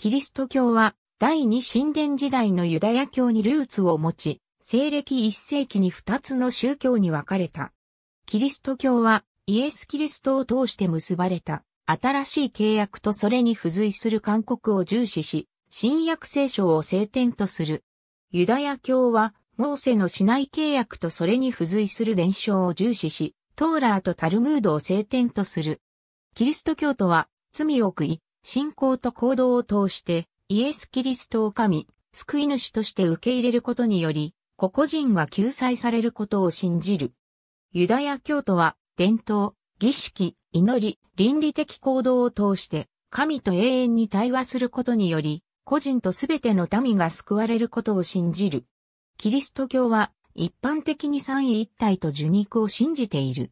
キリスト教は第二神殿時代のユダヤ教にルーツを持ち、西暦一世紀に二つの宗教に分かれた。キリスト教はイエス・キリストを通して結ばれた新しい契約とそれに付随する勧告を重視し、新約聖書を聖典とする。ユダヤ教はモーセの市内契約とそれに付随する伝承を重視し、トーラーとタルムードを聖典とする。キリスト教徒は罪を悔い、信仰と行動を通して、イエス・キリストを神、救い主として受け入れることにより、個々人が救済されることを信じる。ユダヤ教徒は、伝統、儀式、祈り、倫理的行動を通して、神と永遠に対話することにより、個人とすべての民が救われることを信じる。キリスト教は、一般的に三位一体と受肉を信じている。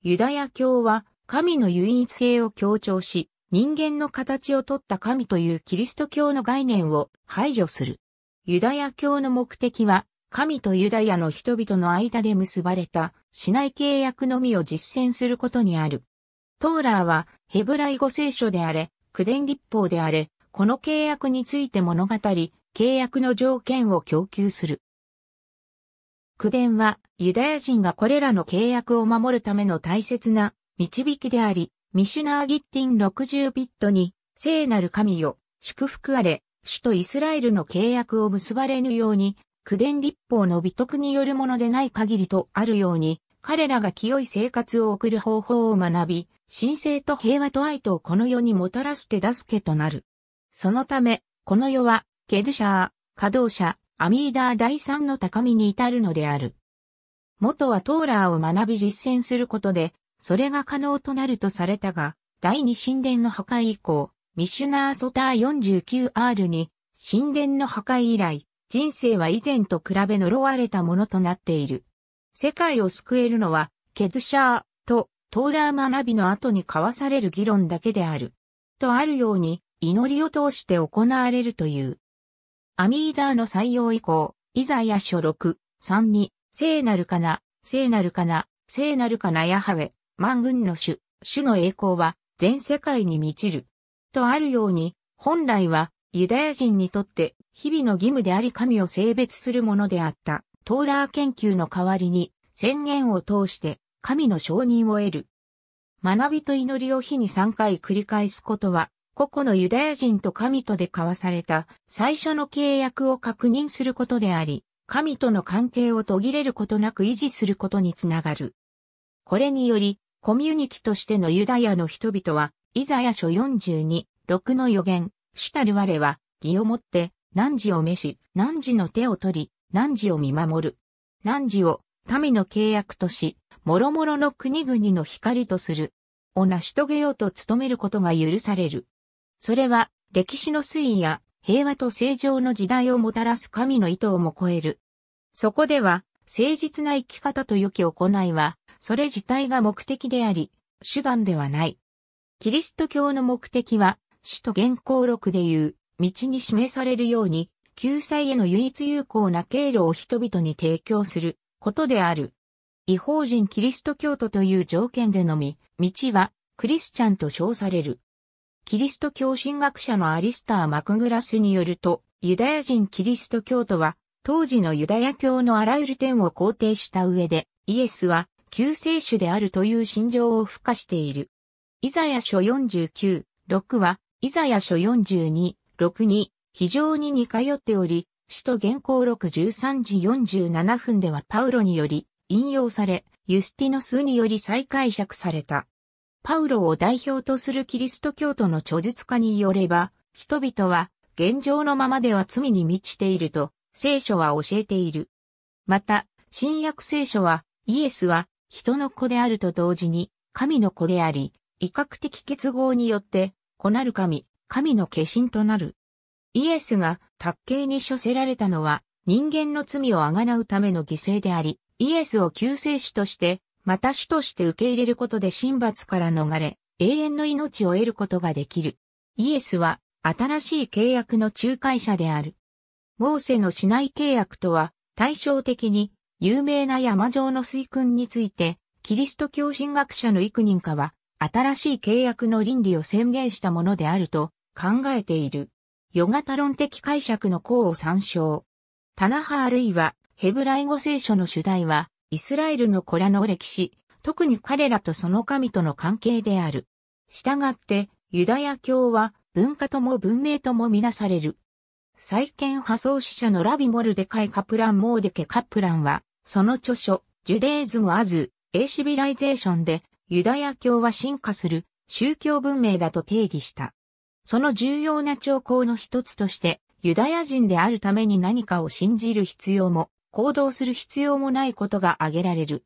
ユダヤ教は、神の唯一性を強調し、人間の形をとった神というキリスト教の概念を排除する。ユダヤ教の目的は、神とユダヤの人々の間で結ばれた、市内契約のみを実践することにある。トーラーは、ヘブライ語聖書であれ、九伝立法であれ、この契約について物語、契約の条件を供給する。九伝は、ユダヤ人がこれらの契約を守るための大切な導きであり、ミシュナーギッティン60ビットに、聖なる神よ、祝福あれ、主とイスラエルの契約を結ばれぬように、九伝立法の美徳によるものでない限りとあるように、彼らが清い生活を送る方法を学び、神聖と平和と愛とをこの世にもたらして助けとなる。そのため、この世は、ケドシャー、稼働者、アミーダー第三の高みに至るのである。元はトーラーを学び実践することで、それが可能となるとされたが、第二神殿の破壊以降、ミシュナーソター 49R に、神殿の破壊以来、人生は以前と比べ呪われたものとなっている。世界を救えるのは、ケドシャーとトーラー学びの後に交わされる議論だけである。とあるように、祈りを通して行われるという。アミーダーの採用以降、イザヤ書6、3に、聖なるかな、聖なるかな、聖なるかなヤハウェ、万軍の主、主の栄光は全世界に満ちる。とあるように、本来はユダヤ人にとって日々の義務であり神を性別するものであった。トーラー研究の代わりに宣言を通して神の承認を得る。学びと祈りを日に3回繰り返すことは、個々のユダヤ人と神とで交わされた最初の契約を確認することであり、神との関係を途切れることなく維持することにつながる。これにより、コミュニティとしてのユダヤの人々は、イザヤ書42、6の予言、主たる我は、義をもって、汝を召し、汝の手を取り、汝を見守る。汝を、民の契約とし、諸々の国々の光とする。を成し遂げようと努めることが許される。それは、歴史の推移や、平和と正常の時代をもたらす神の意図をも超える。そこでは、誠実な生き方と良き行いは、それ自体が目的であり、手段ではない。キリスト教の目的は、使徒原稿録でいう、道に示されるように、救済への唯一有効な経路を人々に提供することである。違法人キリスト教徒という条件でのみ、道はクリスチャンと称される。キリスト教神学者のアリスター・マクグラスによると、ユダヤ人キリスト教徒は、当時のユダヤ教のあらゆる点を肯定した上で、イエスは救世主であるという心情を付加している。イザヤ書49、6は、イザヤ書42、6に、非常に似通っており、使徒原稿6 13時47分ではパウロにより引用され、ユスティノスにより再解釈された。パウロを代表とするキリスト教徒の著述家によれば、人々は現状のままでは罪に満ちていると聖書は教えている。また、新約聖書はイエスは人の子であると同時に、神の子であり、威嚇的結合によって、子なる神、神の化身となる。イエスが、卓形に処せられたのは、人間の罪をあがなうための犠牲であり、イエスを救世主として、また主として受け入れることで神罰から逃れ、永遠の命を得ることができる。イエスは、新しい契約の仲介者である。モーセのしない契約とは、対照的に、有名な山上の水訓について、キリスト教神学者の幾人かは、新しい契約の倫理を宣言したものであると考えている。ヨガタ論的解釈の項を参照。タナハあるいは、ヘブライ語聖書の主題は、イスラエルの子らの歴史、特に彼らとその神との関係である。従って、ユダヤ教は文化とも文明ともみなされる。再建派創始者のラビモルデカイ・カプラン・モーデケ・カプランは、その著書、ジュデイズム・アズ・エイシビライゼーションで、ユダヤ教は進化する宗教文明だと定義した。その重要な兆候の一つとして、ユダヤ人であるために何かを信じる必要も、行動する必要もないことが挙げられる。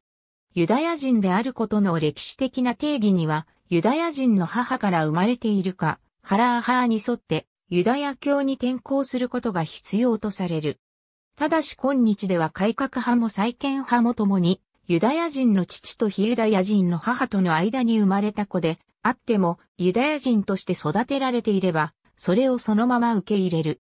ユダヤ人であることの歴史的な定義には、ユダヤ人の母から生まれているか、ハラーハーに沿って、ユダヤ教に転校することが必要とされる。ただし今日では改革派も再建派も共に、ユダヤ人の父と非ユダヤ人の母との間に生まれた子で、あっても、ユダヤ人として育てられていれば、それをそのまま受け入れる。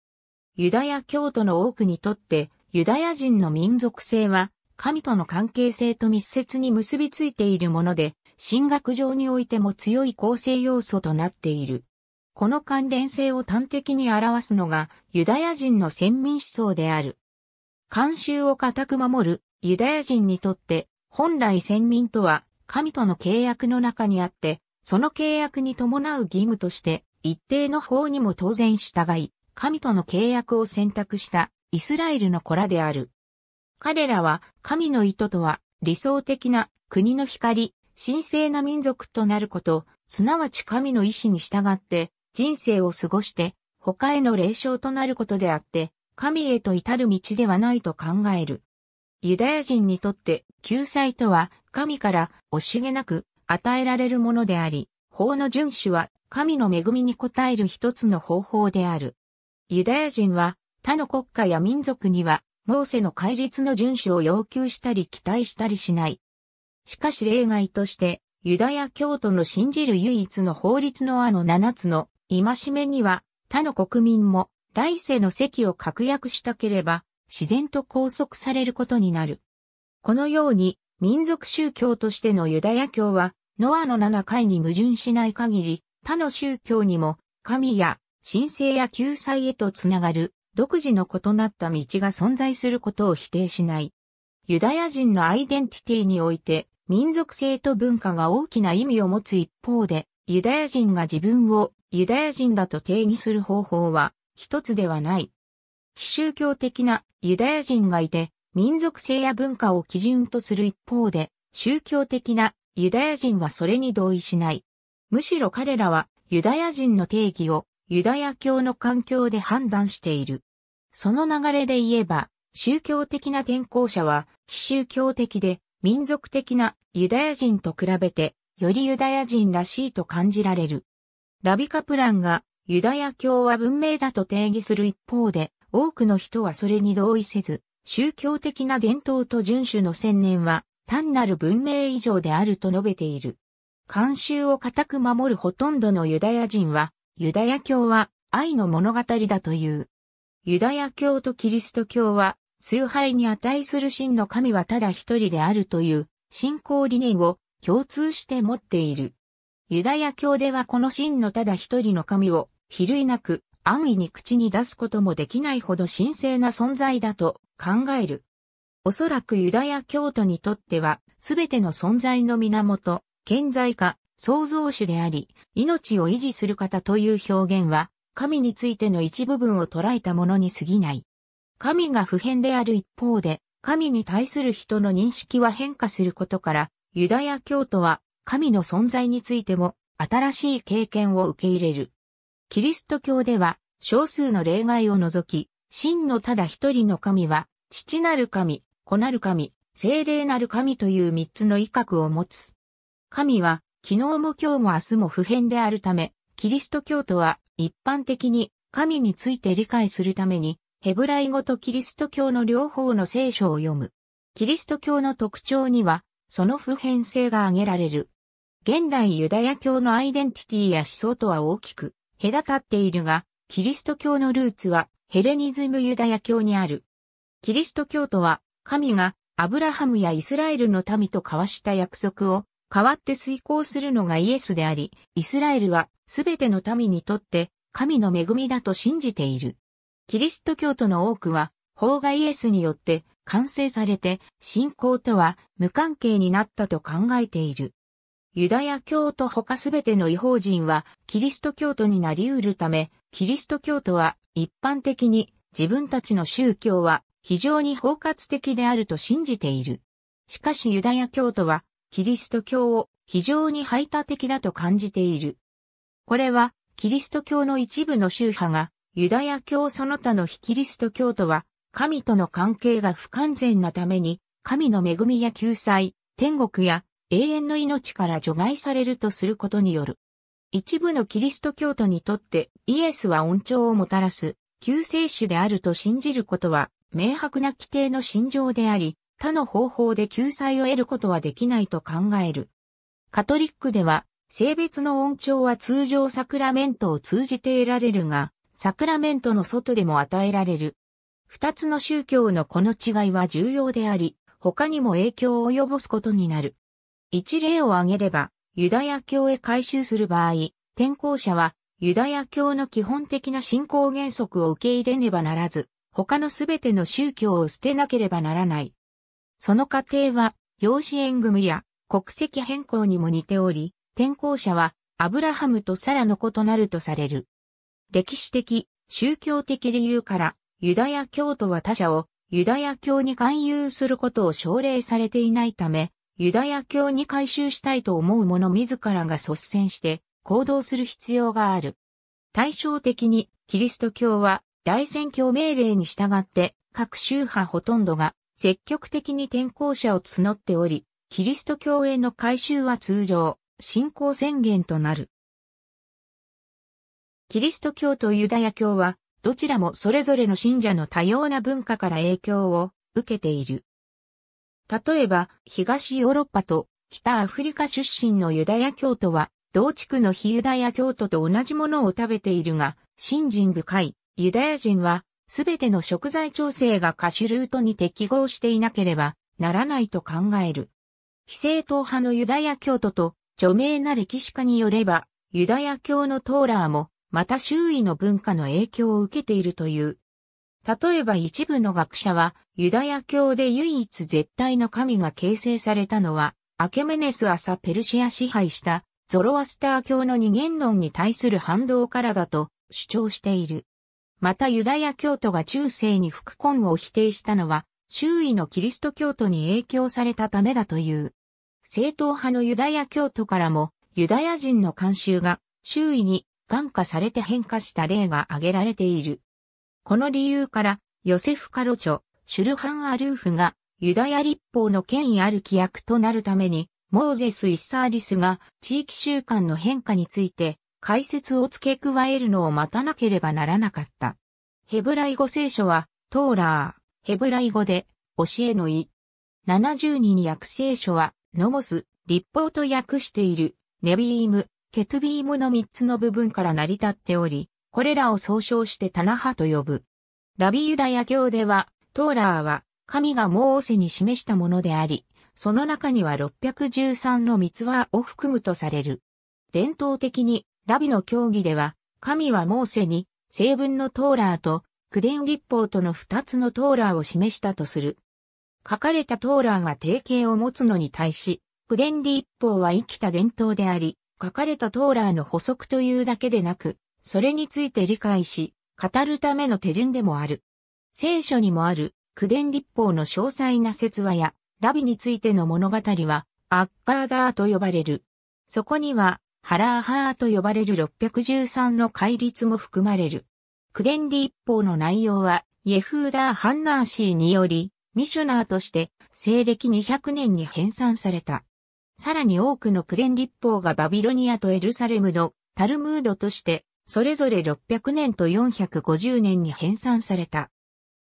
ユダヤ教徒の多くにとって、ユダヤ人の民族性は、神との関係性と密接に結びついているもので、神学上においても強い構成要素となっている。この関連性を端的に表すのが、ユダヤ人の先民思想である。慣習を固く守るユダヤ人にとって、本来先民とは神との契約の中にあって、その契約に伴う義務として、一定の法にも当然従い、神との契約を選択したイスラエルの子らである。彼らは神の意図とは理想的な国の光、神聖な民族となること、すなわち神の意志に従って人生を過ごして他への霊障となることであって、神へと至る道ではないと考える。ユダヤ人にとって救済とは神から惜しげなく与えられるものであり、法の遵守は神の恵みに応える一つの方法である。ユダヤ人は他の国家や民族にはモーセの戒律の遵守を要求したり期待したりしない。しかし例外としてユダヤ教徒の信じる唯一の法律のあの七つの戒めには他の国民も来世の席を確約したければ、自然と拘束されることになる。このように、民族宗教としてのユダヤ教は、ノアの七回に矛盾しない限り、他の宗教にも、神や神聖や救済へとつながる、独自の異なった道が存在することを否定しない。ユダヤ人のアイデンティティにおいて、民族性と文化が大きな意味を持つ一方で、ユダヤ人が自分をユダヤ人だと定義する方法は、一つではない。非宗教的なユダヤ人がいて、民族性や文化を基準とする一方で、宗教的なユダヤ人はそれに同意しない。むしろ彼らはユダヤ人の定義をユダヤ教の環境で判断している。その流れで言えば、宗教的な転校者は非宗教的で民族的なユダヤ人と比べてよりユダヤ人らしいと感じられる。ラビカプランがユダヤ教は文明だと定義する一方で、多くの人はそれに同意せず、宗教的な伝統と遵守の専念は単なる文明以上であると述べている。慣習を固く守るほとんどのユダヤ人は、ユダヤ教は愛の物語だという。ユダヤ教とキリスト教は、崇拝に値する真の神はただ一人であるという信仰理念を共通して持っている。ユダヤ教ではこの真のただ一人の神を比類なく安易に口に出すこともできないほど神聖な存在だと考える。おそらくユダヤ教徒にとっては、すべての存在の源、健在か、創造主であり、命を維持する方という表現は、神についての一部分を捉えたものに過ぎない。神が普遍である一方で、神に対する人の認識は変化することから、ユダヤ教徒は神の存在についても新しい経験を受け入れる。キリスト教では、少数の例外を除き、真のただ一人の神は、父なる神、子なる神、精霊なる神という三つの威嚇を持つ。神は、昨日も今日も明日も普遍であるため、キリスト教徒は一般的に神について理解するために、ヘブライ語とキリスト教の両方の聖書を読む。キリスト教の特徴には、その普遍性が挙げられる。現代ユダヤ教のアイデンティティや思想とは大きく隔たっているが、キリスト教のルーツはヘレニズムユダヤ教にある。キリスト教徒は神がアブラハムやイスラエルの民と交わした約束を代わって遂行するのがイエスであり、イスラエルはすべての民にとって神の恵みだと信じている。キリスト教徒の多くは法がイエスによって完成されて信仰とは無関係になったと考えている。ユダヤ教徒他すべての違法人はキリスト教徒になり得るため、キリスト教徒は一般的に自分たちの宗教は非常に包括的であると信じている。しかしユダヤ教徒はキリスト教を非常に排他的だと感じている。これはキリスト教の一部の宗派がユダヤ教その他の非キリスト教徒は神との関係が不完全なために神の恵みや救済、天国や永遠の命から除外されるとすることによる。一部のキリスト教徒にとってイエスは恩寵をもたらす救世主であると信じることは明白な規定の信条であり、他の方法で救済を得ることはできないと考える。カトリックでは性別の恩寵は通常サクラメントを通じて得られるが、サクラメントの外でも与えられる。二つの宗教のこの違いは重要であり、他にも影響を及ぼすことになる。一例を挙げれば、ユダヤ教へ改宗する場合、転校者はユダヤ教の基本的な信仰原則を受け入れねばならず、他のすべての宗教を捨てなければならない。その過程は、養子縁組や国籍変更にも似ており、転校者はアブラハムとサラの異なるとされる。歴史的、宗教的理由から、ユダヤ教徒は他者をユダヤ教に勧誘することを奨励されていないため、ユダヤ教に改宗したいと思う者自らが率先して行動する必要がある。対照的にキリスト教は大宣教命令に従って各宗派ほとんどが積極的に転校者を募っており、キリスト教への改宗は通常、信仰宣言となる。キリスト教とユダヤ教は、どちらもそれぞれの信者の多様な文化から影響を受けている。例えば、東ヨーロッパと北アフリカ出身のユダヤ教徒は、同地区の非ユダヤ教徒と同じものを食べているが、信心深いユダヤ人は、すべての食材調整が歌手ルートに適合していなければならないと考える。非正統派のユダヤ教徒と著名な歴史家によれば、ユダヤ教のトーラーも、また周囲の文化の影響を受けているという例えば一部の学者は、ユダヤ教で唯一絶対の神が形成されたのは、アケメネス朝ペルシア支配したゾロアスター教の二元論に対する反動からだと主張している。またユダヤ教徒が中世に復婚を否定したのは、周囲のキリスト教徒に影響されたためだという。正統派のユダヤ教徒からも、ユダヤ人の慣習が周囲に感化されて変化した例が挙げられている。この理由から、ヨセフ・カロチョ、シュルハン・アルーフが、ユダヤ立法の権威ある規約となるために、モーゼス・イッサーリスが地域習慣の変化について解説を付け加えるのを待たなければならなかった。ヘブライ語聖書は、トーラー、ヘブライ語で、教えの意。7 0に訳聖書は、ノモス、立法と訳している、ネビーム、ケトビームの3つの部分から成り立っており、これらを総称してタナハと呼ぶ。ラビユダヤ教では、トーラーは、神がモーセに示したものであり、その中には613の密話を含むとされる。伝統的に、ラビの教義では、神はモーセに、成分のトーラーと、リ伝立法との二つのトーラーを示したとする。書かれたトーラーが定型を持つのに対し、リ伝立法は生きた伝統であり、書かれたトーラーの補足というだけでなく、それについて理解し、語るための手順でもある。聖書にもある、デ伝立法の詳細な説話や、ラビについての物語は、アッカーダーと呼ばれる。そこには、ハラーハーと呼ばれる613の戒律も含まれる。デ伝立法の内容は、イェフーダー・ハンナーシーにより、ミシュナーとして、西暦200年に編纂された。さらに多くのデ伝立法がバビロニアとエルサレムのタルムードとしてそれぞれ600年と450年に編纂された。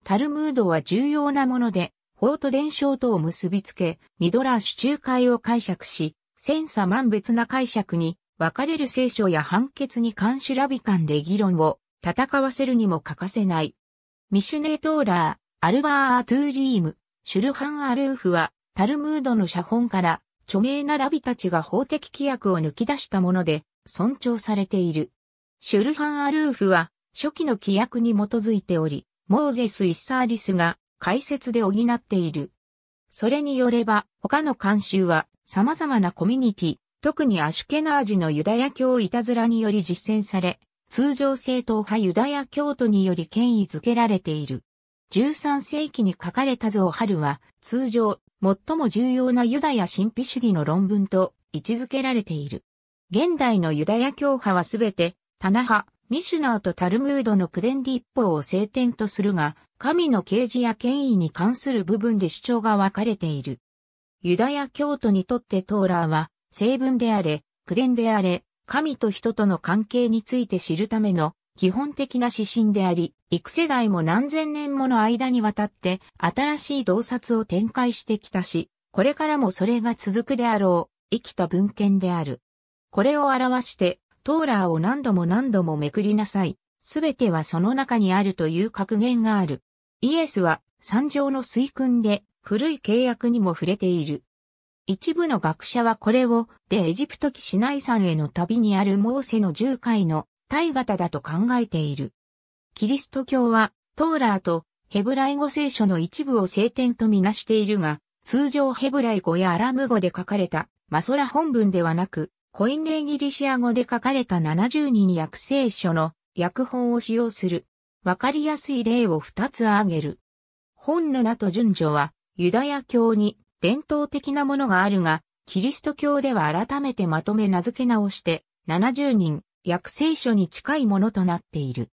タルムードは重要なもので、法と伝承とを結びつけ、ミドラー主中仲介を解釈し、千差万別な解釈に、分かれる聖書や判決に監修ラビ間で議論を戦わせるにも欠かせない。ミシュネートーラー、アルバー・トゥーリーム、シュルハン・アルーフは、タルムードの写本から、著名なラビたちが法的規約を抜き出したもので、尊重されている。シュルハンアルーフは初期の規約に基づいており、モーゼス・イッサーリスが解説で補っている。それによれば、他の慣習は様々なコミュニティ、特にアシュケナージのユダヤ教いたずらにより実践され、通常正統派ユダヤ教徒により権威づけられている。13世紀に書かれたゾーハルは、通常、最も重要なユダヤ神秘主義の論文と位置づけられている。現代のユダヤ教派はすべてタナハ、ミシュナーとタルムードのク伝立法を聖典とするが、神の啓示や権威に関する部分で主張が分かれている。ユダヤ教徒にとってトーラーは、成文であれ、ク伝であれ、神と人との関係について知るための基本的な指針であり、幾世代も何千年もの間にわたって新しい洞察を展開してきたし、これからもそれが続くであろう、生きた文献である。これを表して、トーラーを何度も何度もめくりなさい。すべてはその中にあるという格言がある。イエスは、三条の水訓で、古い契約にも触れている。一部の学者はこれを、でエジプト記市内山への旅にあるモーセの十回の体型だと考えている。キリスト教は、トーラーとヘブライ語聖書の一部を聖典とみなしているが、通常ヘブライ語やアラム語で書かれたマソラ本文ではなく、コインレイギリシア語で書かれた70人訳聖書の訳本を使用する。わかりやすい例を2つ挙げる。本の名と順序は、ユダヤ教に伝統的なものがあるが、キリスト教では改めてまとめ名付け直して、70人、訳聖書に近いものとなっている。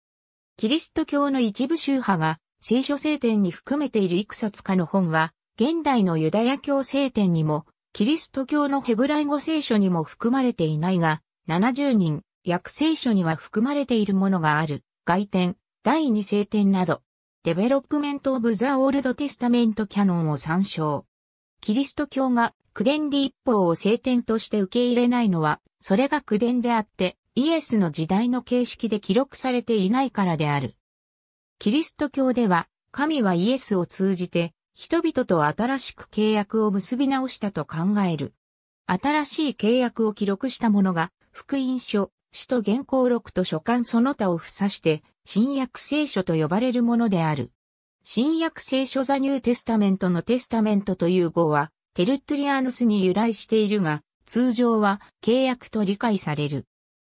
キリスト教の一部宗派が、聖書聖典に含めているいくつかの本は、現代のユダヤ教聖典にもキリスト教のヘブライ語聖書にも含まれていないが、70人、約聖書には含まれているものがある、外典、第二聖典など、デベロップメント・オブ・ザ・オールド・テスタメント・キャノンを参照。キリスト教が苦伝立法を聖典として受け入れないのは、それが苦伝であって、イエスの時代の形式で記録されていないからである。キリスト教では、神はイエスを通じて、人々と新しく契約を結び直したと考える。新しい契約を記録したものが、福音書、使徒原稿録と書簡その他を付さして、新約聖書と呼ばれるものである。新約聖書ザニューテスタメントのテスタメントという語は、テルトリアヌスに由来しているが、通常は契約と理解される。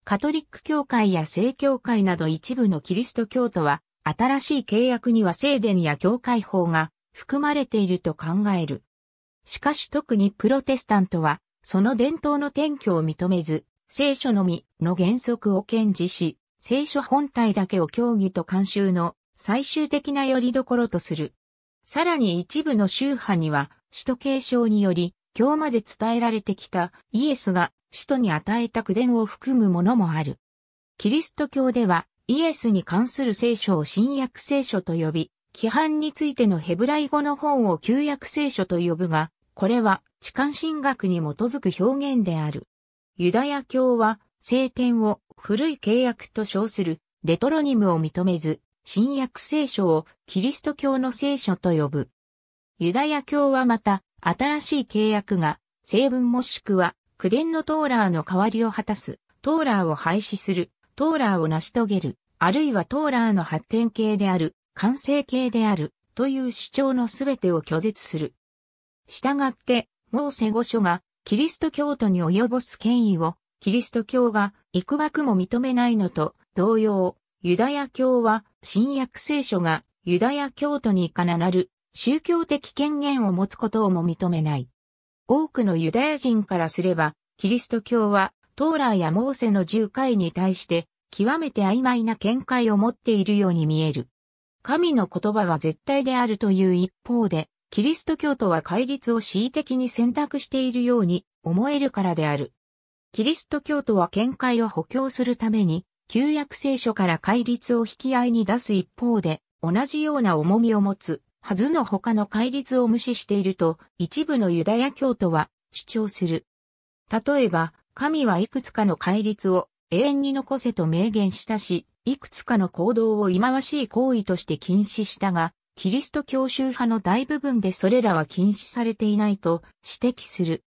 カトリック教会や聖教会など一部のキリスト教徒は、新しい契約には聖殿や教会法が含まれていると考える。しかし特にプロテスタントは、その伝統の転居を認めず、聖書のみの原則を堅持し、聖書本体だけを教義と慣習の最終的な拠り所とする。さらに一部の宗派には、使徒継承により、今日まで伝えられてきたイエスが使徒に与えた苦伝を含むものもある。キリスト教では、イエスに関する聖書を新約聖書と呼び、規範についてのヘブライ語の本を旧約聖書と呼ぶが、これは、痴漢神学に基づく表現である。ユダヤ教は、聖典を古い契約と称するレトロニムを認めず、新約聖書をキリスト教の聖書と呼ぶ。ユダヤ教はまた、新しい契約が、成分もしくは、口伝のトーラーの代わりを果たす、トーラーを廃止する、トーラーを成し遂げる、あるいはトーラーの発展形である、完成形であるという主張のすべてを拒絶する。したがって、モーセ五書がキリスト教徒に及ぼす権威をキリスト教が幾枠も認めないのと同様、ユダヤ教は新約聖書がユダヤ教徒にかななる宗教的権限を持つことをも認めない。多くのユダヤ人からすれば、キリスト教はトーラーやモーセの十回に対して極めて曖昧な見解を持っているように見える。神の言葉は絶対であるという一方で、キリスト教徒は戒律を恣意的に選択しているように思えるからである。キリスト教徒は見解を補強するために、旧約聖書から戒律を引き合いに出す一方で、同じような重みを持つ、はずの他の戒律を無視していると、一部のユダヤ教徒は主張する。例えば、神はいくつかの戒律を永遠に残せと明言したし、いくつかの行動を忌まわしい行為として禁止したが、キリスト教宗派の大部分でそれらは禁止されていないと指摘する。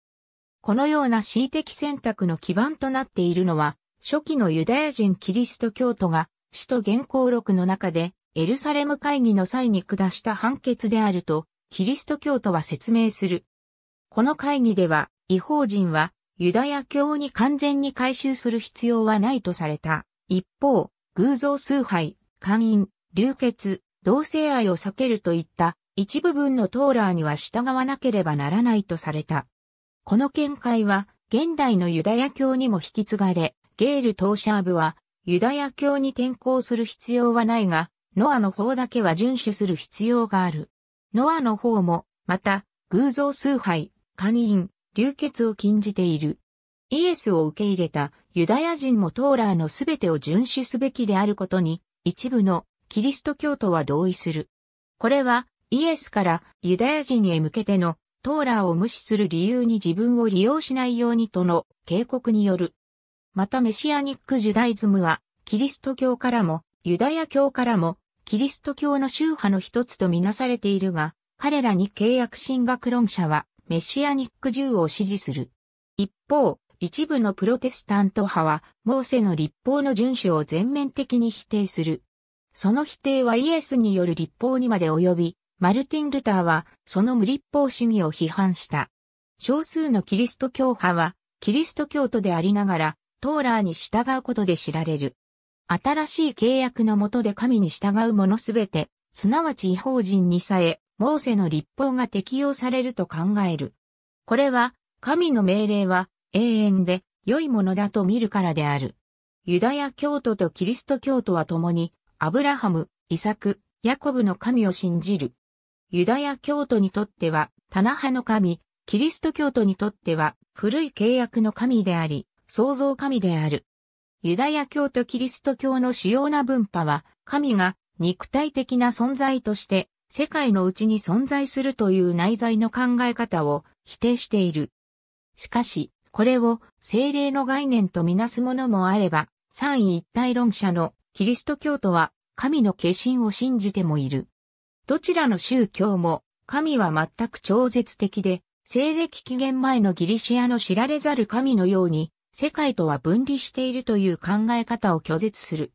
このような恣意的選択の基盤となっているのは、初期のユダヤ人キリスト教徒が、使徒原稿録の中で、エルサレム会議の際に下した判決であると、キリスト教徒は説明する。この会議では、違法人は、ユダヤ教に完全に回収する必要はないとされた。一方、偶像崇拝、姦淫、流血、同性愛を避けるといった一部分のトーラーには従わなければならないとされた。この見解は現代のユダヤ教にも引き継がれ、ゲール・トーシャーブはユダヤ教に転向する必要はないが、ノアの方だけは遵守する必要がある。ノアの方も、また、偶像崇拝、姦淫、流血を禁じている。イエスを受け入れたユダヤ人もトーラーのすべてを遵守すべきであることに、一部のキリスト教徒は同意する。これは、イエスからユダヤ人へ向けてのトーラーを無視する理由に自分を利用しないようにとの警告による。またメシアニックジュダイズムは、キリスト教からも、ユダヤ教からも、キリスト教の宗派の一つとみなされているが、彼らに契約神学論者は、メシアニック銃を支持する。一方、一部のプロテスタント派は、モーセの立法の遵守を全面的に否定する。その否定はイエスによる立法にまで及び、マルティン・ルターは、その無立法主義を批判した。少数のキリスト教派は、キリスト教徒でありながら、トーラーに従うことで知られる。新しい契約の下で神に従う者すべて、すなわち違法人にさえ、モーセの立法が適用されると考える。これは、神の命令は永遠で良いものだと見るからである。ユダヤ教徒とキリスト教徒は共に、アブラハム、イサク、ヤコブの神を信じる。ユダヤ教徒にとっては、タナハの神、キリスト教徒にとっては、古い契約の神であり、創造神である。ユダヤ教とキリスト教の主要な分派は、神が肉体的な存在として、世界のうちに存在するという内在の考え方を否定している。しかし、これを精霊の概念とみなすものもあれば、三位一体論者のキリスト教徒は神の化身を信じてもいる。どちらの宗教も神は全く超絶的で、西暦紀元前のギリシアの知られざる神のように、世界とは分離しているという考え方を拒絶する。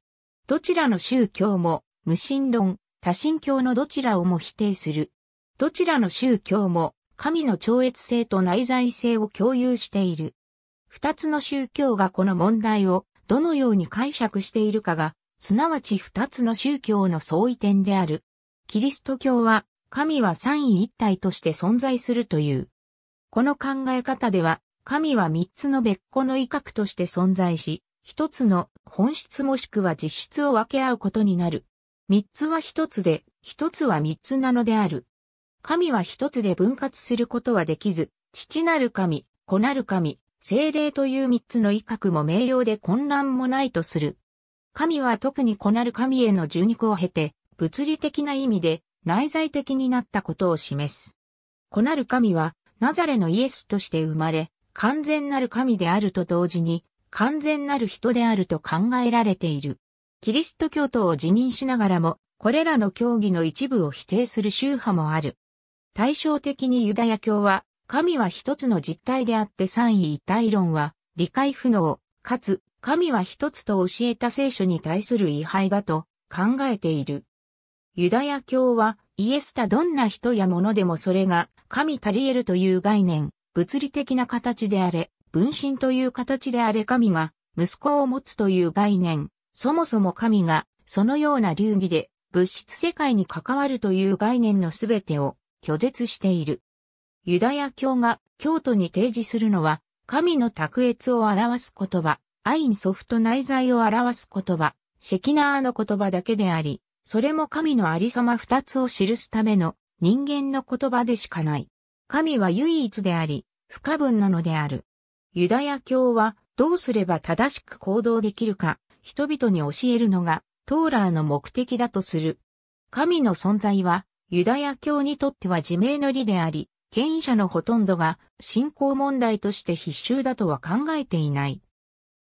どちらの宗教も、無神論、多神教のどちらをも否定する。どちらの宗教も、神の超越性と内在性を共有している。二つの宗教がこの問題をどのように解釈しているかが、すなわち二つの宗教の相違点である。キリスト教は、神は三位一体として存在するという。この考え方では、神は三つの別個の威嚇として存在し、一つの本質もしくは実質を分け合うことになる。三つは一つで、一つは三つなのである。神は一つで分割することはできず、父なる神、子なる神、精霊という三つの威嚇も明瞭で混乱もないとする。神は特に子なる神への受肉を経て、物理的な意味で内在的になったことを示す。子なる神は、ナザレのイエスとして生まれ、完全なる神であると同時に、完全なる人であると考えられている。キリスト教徒を辞任しながらも、これらの教義の一部を否定する宗派もある。対照的にユダヤ教は、神は一つの実体であって三位一体論は理解不能、かつ神は一つと教えた聖書に対する違廃だと考えている。ユダヤ教はイエスたどんな人やものでもそれが神足り得るという概念、物理的な形であれ、分身という形であれ神が息子を持つという概念、そもそも神がそのような流儀で物質世界に関わるという概念のすべてを拒絶している。ユダヤ教が京都に提示するのは、神の卓越を表す言葉、アインソフト内在を表す言葉、シェキナーの言葉だけであり、それも神のありさま二つを記すための人間の言葉でしかない。神は唯一であり、不可分なのである。ユダヤ教はどうすれば正しく行動できるか、人々に教えるのが、トーラーの目的だとする。神の存在は、ユダヤ教にとっては自明の理であり、権威者のほとんどが信仰問題として必修だとは考えていない。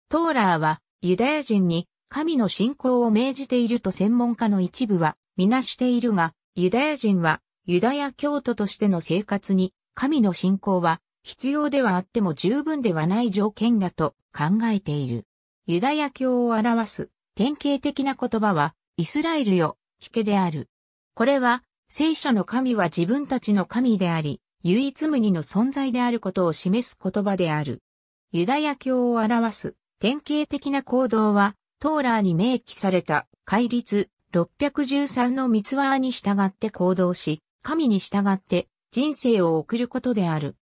トーラーはユダヤ人に神の信仰を命じていると専門家の一部はみなしているが、ユダヤ人はユダヤ教徒としての生活に神の信仰は必要ではあっても十分ではない条件だと考えている。ユダヤ教を表す典型的な言葉はイスラエルよ、聞けである。これは聖書の神は自分たちの神であり、唯一無二の存在であることを示す言葉である。ユダヤ教を表す典型的な行動は、トーラーに明記された戒律613の三つワに従って行動し、神に従って人生を送ることである。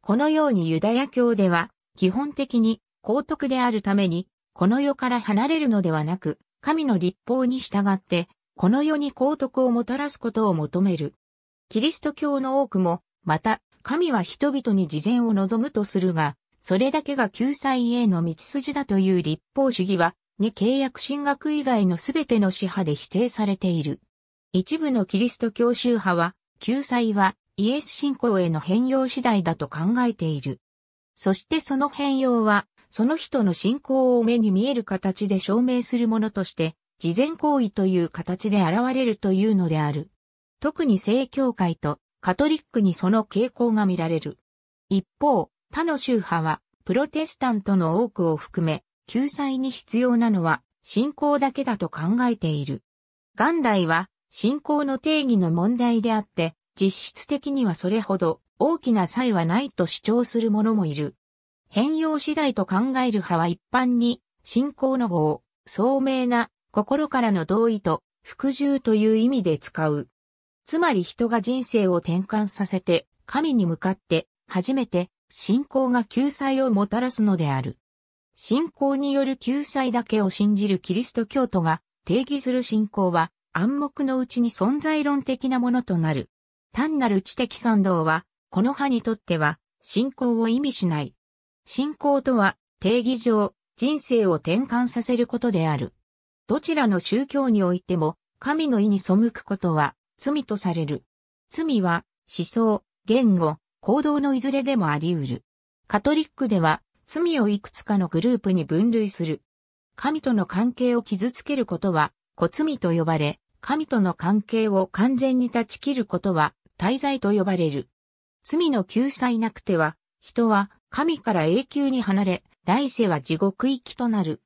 このようにユダヤ教では、基本的に公徳であるために、この世から離れるのではなく、神の立法に従ってこの世に幸徳をもたらすことを求める。キリスト教の多くも、また、神は人々に事前を望むとするが、それだけが救済への道筋だという立法主義は、に契約進学以外のすべての支派で否定されている。一部のキリスト教宗派は、救済はイエス信仰への変容次第だと考えている。そしてその変容は、その人の信仰を目に見える形で証明するものとして事前行為という形で現れるというのである。特に正教会とカトリックにその傾向が見られる。一方、他の宗派は、プロテスタントの多くを含め、救済に必要なのは、信仰だけだと考えている。元来は、信仰の定義の問題であって、実質的にはそれほど大きな差異はないと主張する者もいる。変容次第と考える派は一般に、信仰の語を、聡明な心からの同意と服従という意味で使う。つまり人が人生を転換させて、神に向かって、初めて、信仰が救済をもたらすのである。信仰による救済だけを信じるキリスト教徒が定義する信仰は暗黙のうちに存在論的なものとなる。単なる知的賛同は、この派にとっては信仰を意味しない。信仰とは定義上人生を転換させることである。どちらの宗教においても、神の意に背くことは罪とされる。罪は思想、言語、行動のいずれでもあり得る。カトリックでは罪をいくつかのグループに分類する。神との関係を傷つけることは、小罪と呼ばれ、神との関係を完全に断ち切ることは、大罪と呼ばれる。罪の救済なくては、人は神から永久に離れ、来世は地獄行きとなる。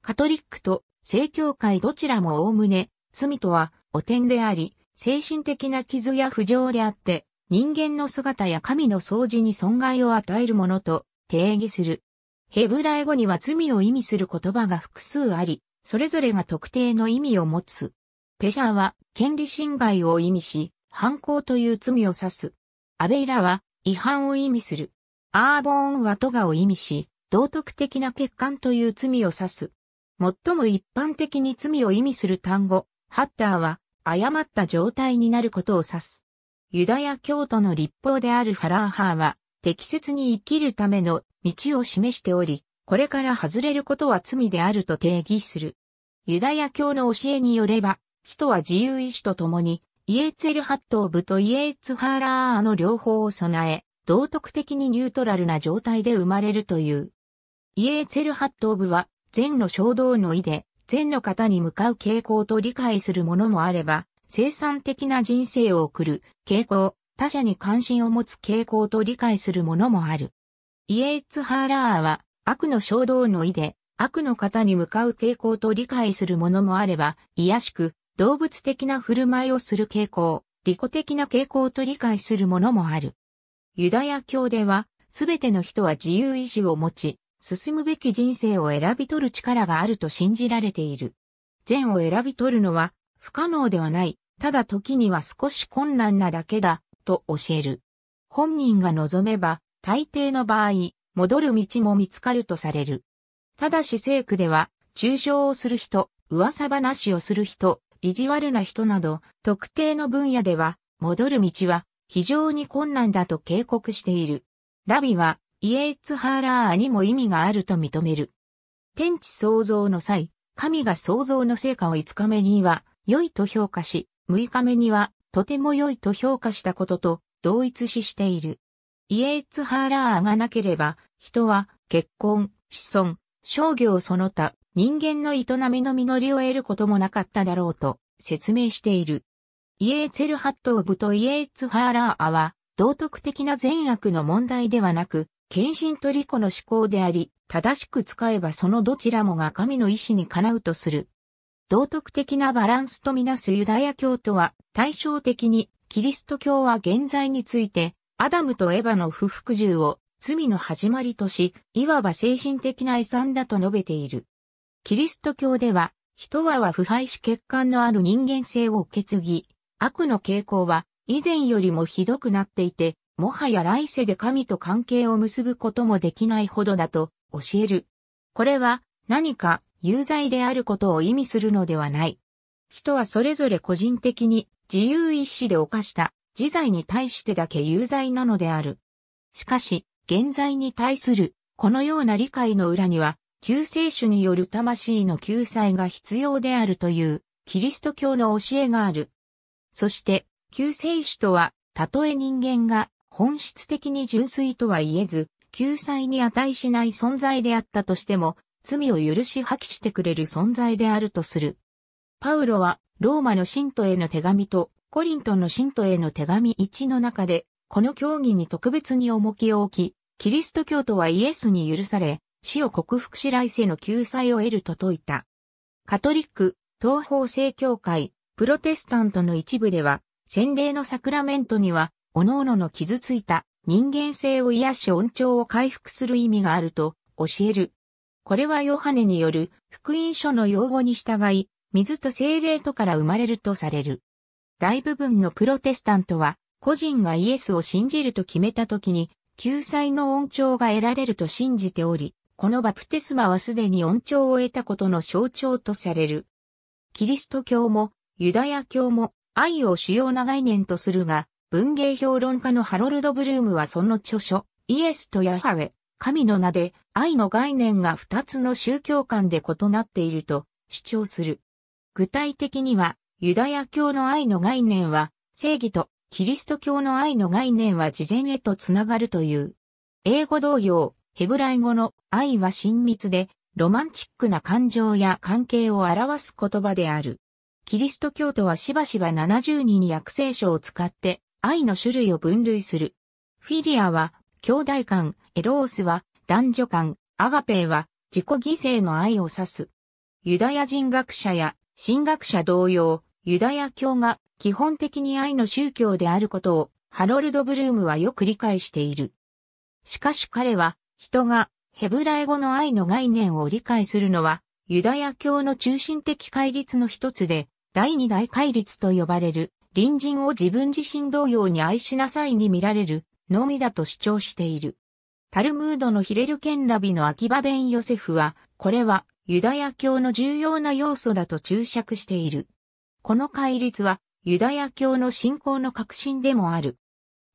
カトリックと正教会どちらも概ね、罪とは、汚点であり、精神的な傷や不浄であって、人間の姿や神の掃除に損害を与えるものと定義する。ヘブライ語には罪を意味する言葉が複数あり、それぞれが特定の意味を持つ。ペシャーは権利侵害を意味し、犯行という罪を指す。アベイラは違反を意味する。アーボーンはトガを意味し、道徳的な欠陥という罪を指す。最も一般的に罪を意味する単語、ハッターは、誤った状態になることを指す。ユダヤ教徒の立法であるファラーハーは、適切に生きるための道を示しており、これから外れることは罪であると定義する。ユダヤ教の教えによれば、人は自由意志とともに、イエツェルハットーブとイエーツフーラーの両方を備え、道徳的にニュートラルな状態で生まれるという。イエツェルハットーブは、善の衝動の意で、善の方に向かう傾向と理解するものもあれば、生産的な人生を送る傾向、他者に関心を持つ傾向と理解するものもある。イエーツハーラーは、悪の衝動の意で、悪の方に向かう傾向と理解するものもあれば、癒しく、動物的な振る舞いをする傾向、利己的な傾向と理解するものもある。ユダヤ教では、すべての人は自由意志を持ち、進むべき人生を選び取る力があると信じられている。善を選び取るのは不可能ではない、ただ時には少し困難なだけだ、と教える。本人が望めば、大抵の場合、戻る道も見つかるとされる。ただし聖句では、中象をする人、噂話をする人、意地悪な人など、特定の分野では、戻る道は非常に困難だと警告している。ラビは、イエーツハーラーにも意味があると認める。天地創造の際、神が創造の成果を5日目には良いと評価し、6日目にはとても良いと評価したことと同一視している。イエーツハーラーがなければ、人は結婚、子孫、商業その他、人間の営みの実りを得ることもなかっただろうと説明している。イエーツェルハットオブとイエーツハーラーは道徳的な善悪の問題ではなく、献身と利己の思考であり、正しく使えばそのどちらもが神の意志にかなうとする。道徳的なバランスとみなすユダヤ教とは対照的にキリスト教は現在についてアダムとエヴァの不服従を罪の始まりとし、いわば精神的な遺産だと述べている。キリスト教では、人はは腐敗し欠陥のある人間性を受け継ぎ、悪の傾向は以前よりもひどくなっていて、もはや来世で神と関係を結ぶこともできないほどだと教える。これは何か有罪であることを意味するのではない。人はそれぞれ個人的に自由意志で犯した自罪に対してだけ有罪なのである。しかし、現在に対するこのような理解の裏には、救世主による魂の救済が必要であるというキリスト教の教えがある。そして、救世主とは、たとえ人間が本質的に純粋とは言えず、救済に値しない存在であったとしても、罪を許し破棄してくれる存在であるとする。パウロは、ローマの信徒への手紙と、コリントの信徒への手紙1の中で、この教義に特別に重きを置き、キリスト教徒はイエスに許され、死を克服し来世の救済を得ると説いた。カトリック、東方正教会、プロテスタントの一部では、洗礼のサクラメントには、各々の傷ついた人間性を癒し恩寵を回復する意味があると教える。これはヨハネによる福音書の用語に従い、水と精霊とから生まれるとされる。大部分のプロテスタントは、個人がイエスを信じると決めた時に、救済の恩寵が得られると信じており、このバプテスマはすでに恩寵を得たことの象徴とされる。キリスト教もユダヤ教も愛を主要な概念とするが、文芸評論家のハロルド・ブルームはその著書、イエスとヤハウェ、神の名で愛の概念が二つの宗教観で異なっていると主張する。具体的には、ユダヤ教の愛の概念は正義とキリスト教の愛の概念は事前へとつながるという。英語同様、ヘブライ語の愛は親密で、ロマンチックな感情や関係を表す言葉である。キリスト教徒はしばしば70人に訳聖書を使って愛の種類を分類する。フィリアは、兄弟間、エロースは、男女間、アガペーは、自己犠牲の愛を指す。ユダヤ人学者や、神学者同様、ユダヤ教が基本的に愛の宗教であることを、ハロルド・ブルームはよく理解している。しかし彼は、人がヘブライ語の愛の概念を理解するのは、ユダヤ教の中心的戒律の一つで、第二大戒律と呼ばれる隣人を自分自身同様に愛しなさいに見られるのみだと主張している。タルムードのヒレルケンラビの秋葉弁ヨセフは、これはユダヤ教の重要な要素だと注釈している。この戒律はユダヤ教の信仰の核心でもある。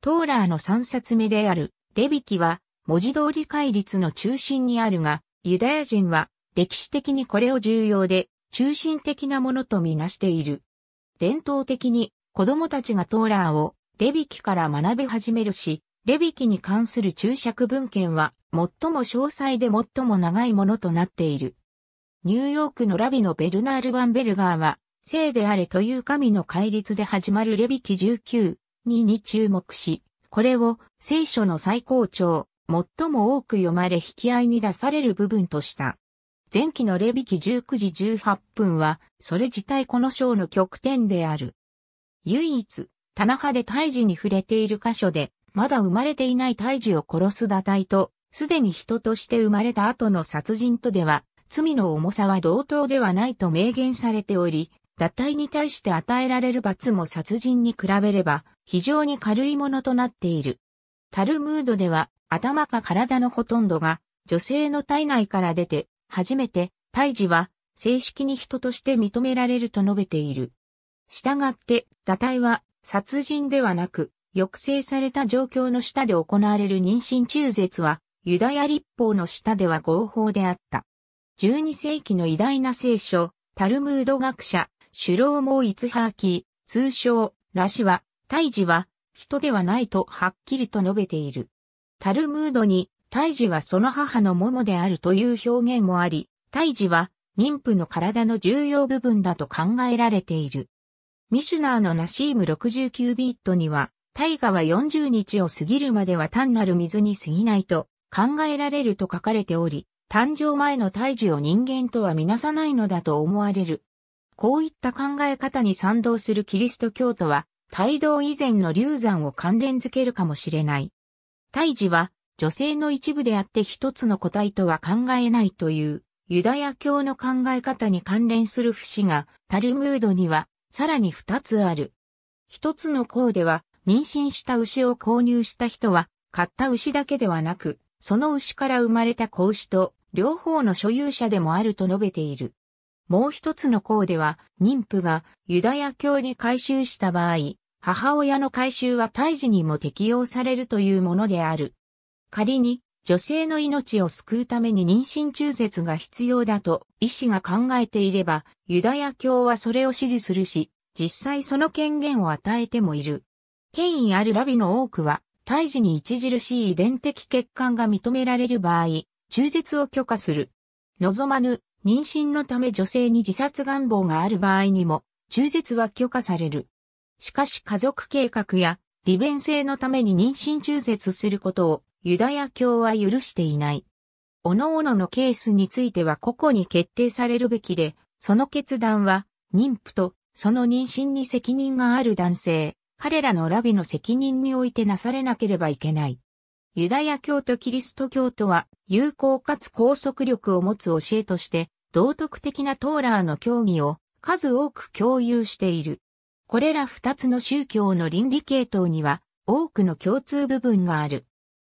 トーラーの3冊目であるレビキは文字通り戒律の中心にあるが、ユダヤ人は歴史的にこれを重要で中心的なものとみなしている。伝統的に子供たちがトーラーをレビキから学び始めるし、レビキに関する注釈文献は最も詳細で最も長いものとなっている。ニューヨークのラビのベルナール・バンベルガーは、聖であれという神の戒律で始まるレビキ19、2に注目し、これを聖書の最高潮、最も多く読まれ引き合いに出される部分とした。前期のレビキ19時18分は、それ自体この章の極点である。唯一、棚派で胎児に触れている箇所で、まだ生まれていない胎児を殺す打体と、すでに人として生まれた後の殺人とでは、罪の重さは同等ではないと明言されており、脱体に対して与えられる罰も殺人に比べれば非常に軽いものとなっている。タルムードでは頭か体のほとんどが女性の体内から出て初めて胎児は正式に人として認められると述べている。したがって堕胎は殺人ではなく、抑制された状況の下で行われる妊娠中絶は、ユダヤ立法の下では合法であった。12世紀の偉大な聖書、タルムード学者、シュローモー・イツハーキー、通称、ラシは、胎児は、人ではないとはっきりと述べている。タルムードに、胎児はその母のももであるという表現もあり、胎児は、妊婦の体の重要部分だと考えられている。ミシュナーのナシーム69ビットには、大河は40日を過ぎるまでは単なる水に過ぎないと考えられると書かれており、誕生前の胎児を人間とはみなさないのだと思われる。こういった考え方に賛同するキリスト教徒は、胎道以前の流産を関連づけるかもしれない。胎児は女性の一部であって一つの個体とは考えないというユダヤ教の考え方に関連する節がタルムードにはさらに2つある。1つの項では、妊娠した牛を購入した人は、買った牛だけではなく、その牛から生まれた子牛と、両方の所有者でもあると述べている。もう一つの項では、妊婦がユダヤ教に改宗した場合、母親の回収は胎児にも適用されるというものである。仮に女性の命を救うために妊娠中絶が必要だと医師が考えていれば、ユダヤ教はそれを支持するし、実際その権限を与えてもいる。権威あるラビの多くは、胎児に著しい遺伝的欠陥が認められる場合、中絶を許可する。望まぬ妊娠のため女性に自殺願望がある場合にも、中絶は許可される。しかし家族計画や利便性のために妊娠中絶することをユダヤ教は許していない。各々のケースについては個々に決定されるべきで、その決断は、妊婦と、その妊娠に責任がある男性、彼らのラビの責任においてなされなければいけない。ユダヤ教とキリスト教とは、有効かつ拘束力を持つ教えとして、道徳的なトーラーの教義を数多く共有している。これら二つの宗教の倫理系統には、多くの共通部分がある。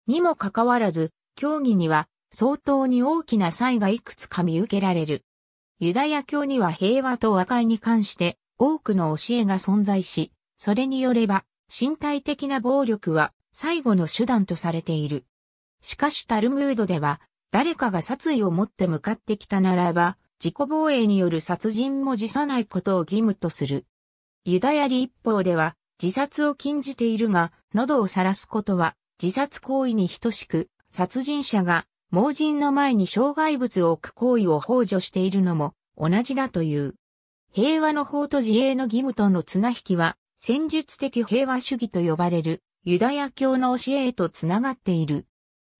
にもかかわらず、競技には相当に大きな差がいくつか見受けられる。ユダヤ教には平和と和解に関して多くの教えが存在し、それによれば身体的な暴力は最後の手段とされている。しかしタルムードでは、誰かが殺意を持って向かってきたならば、自己防衛による殺人も辞さないことを義務とする。ユダヤ立法では、自殺を禁じているが、喉を晒すことは自殺行為に等しく、殺人者が、盲人の前に障害物を置く行為を幇助しているのも同じだという。平和の法と自衛の義務との綱引きは、戦術的平和主義と呼ばれるユダヤ教の教えへとつながっている。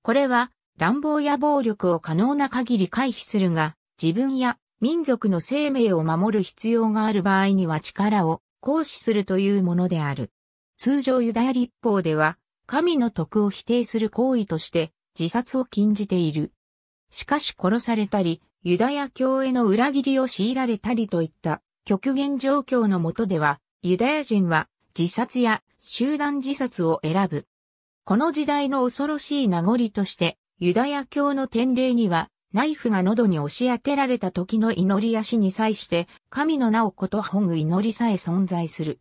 これは乱暴や暴力を可能な限り回避するが、自分や民族の生命を守る必要がある場合には力を行使するというものである。通常ユダヤ立法では神の徳を否定する行為として自殺を禁じている。しかし殺されたり、ユダヤ教への裏切りを強いられたりといった極限状況の下では、ユダヤ人は自殺や集団自殺を選ぶ。この時代の恐ろしい名残として、ユダヤ教の典礼には、ナイフが喉に押し当てられた時の祈り足に際して、神の名をことほぐ祈りさえ存在する。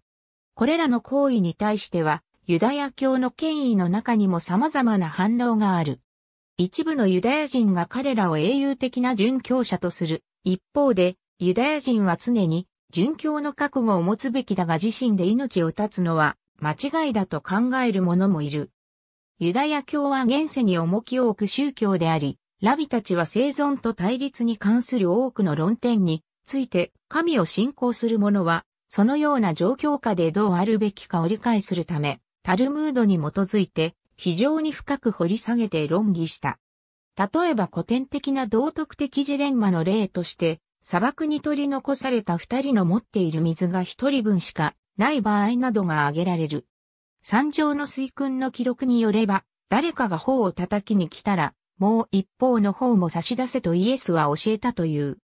これらの行為に対しては、ユダヤ教の権威の中にも様々な反応がある。一部のユダヤ人が彼らを英雄的な殉教者とする。一方で、ユダヤ人は常に殉教の覚悟を持つべきだが自身で命を絶つのは間違いだと考える者もいる。ユダヤ教は現世に重きを置く宗教であり、ラビたちは生存と対立に関する多くの論点について神を信仰する者は、そのような状況下でどうあるべきかを理解するため、タルムードに基づいて非常に深く掘り下げて論議した。例えば古典的な道徳的ジレンマの例として、砂漠に取り残された二人の持っている水が一人分しかない場合などが挙げられる。山上の水訓の記録によれば、誰かが頬を叩きに来たら、もう一方の方も差し出せとイエスは教えたという。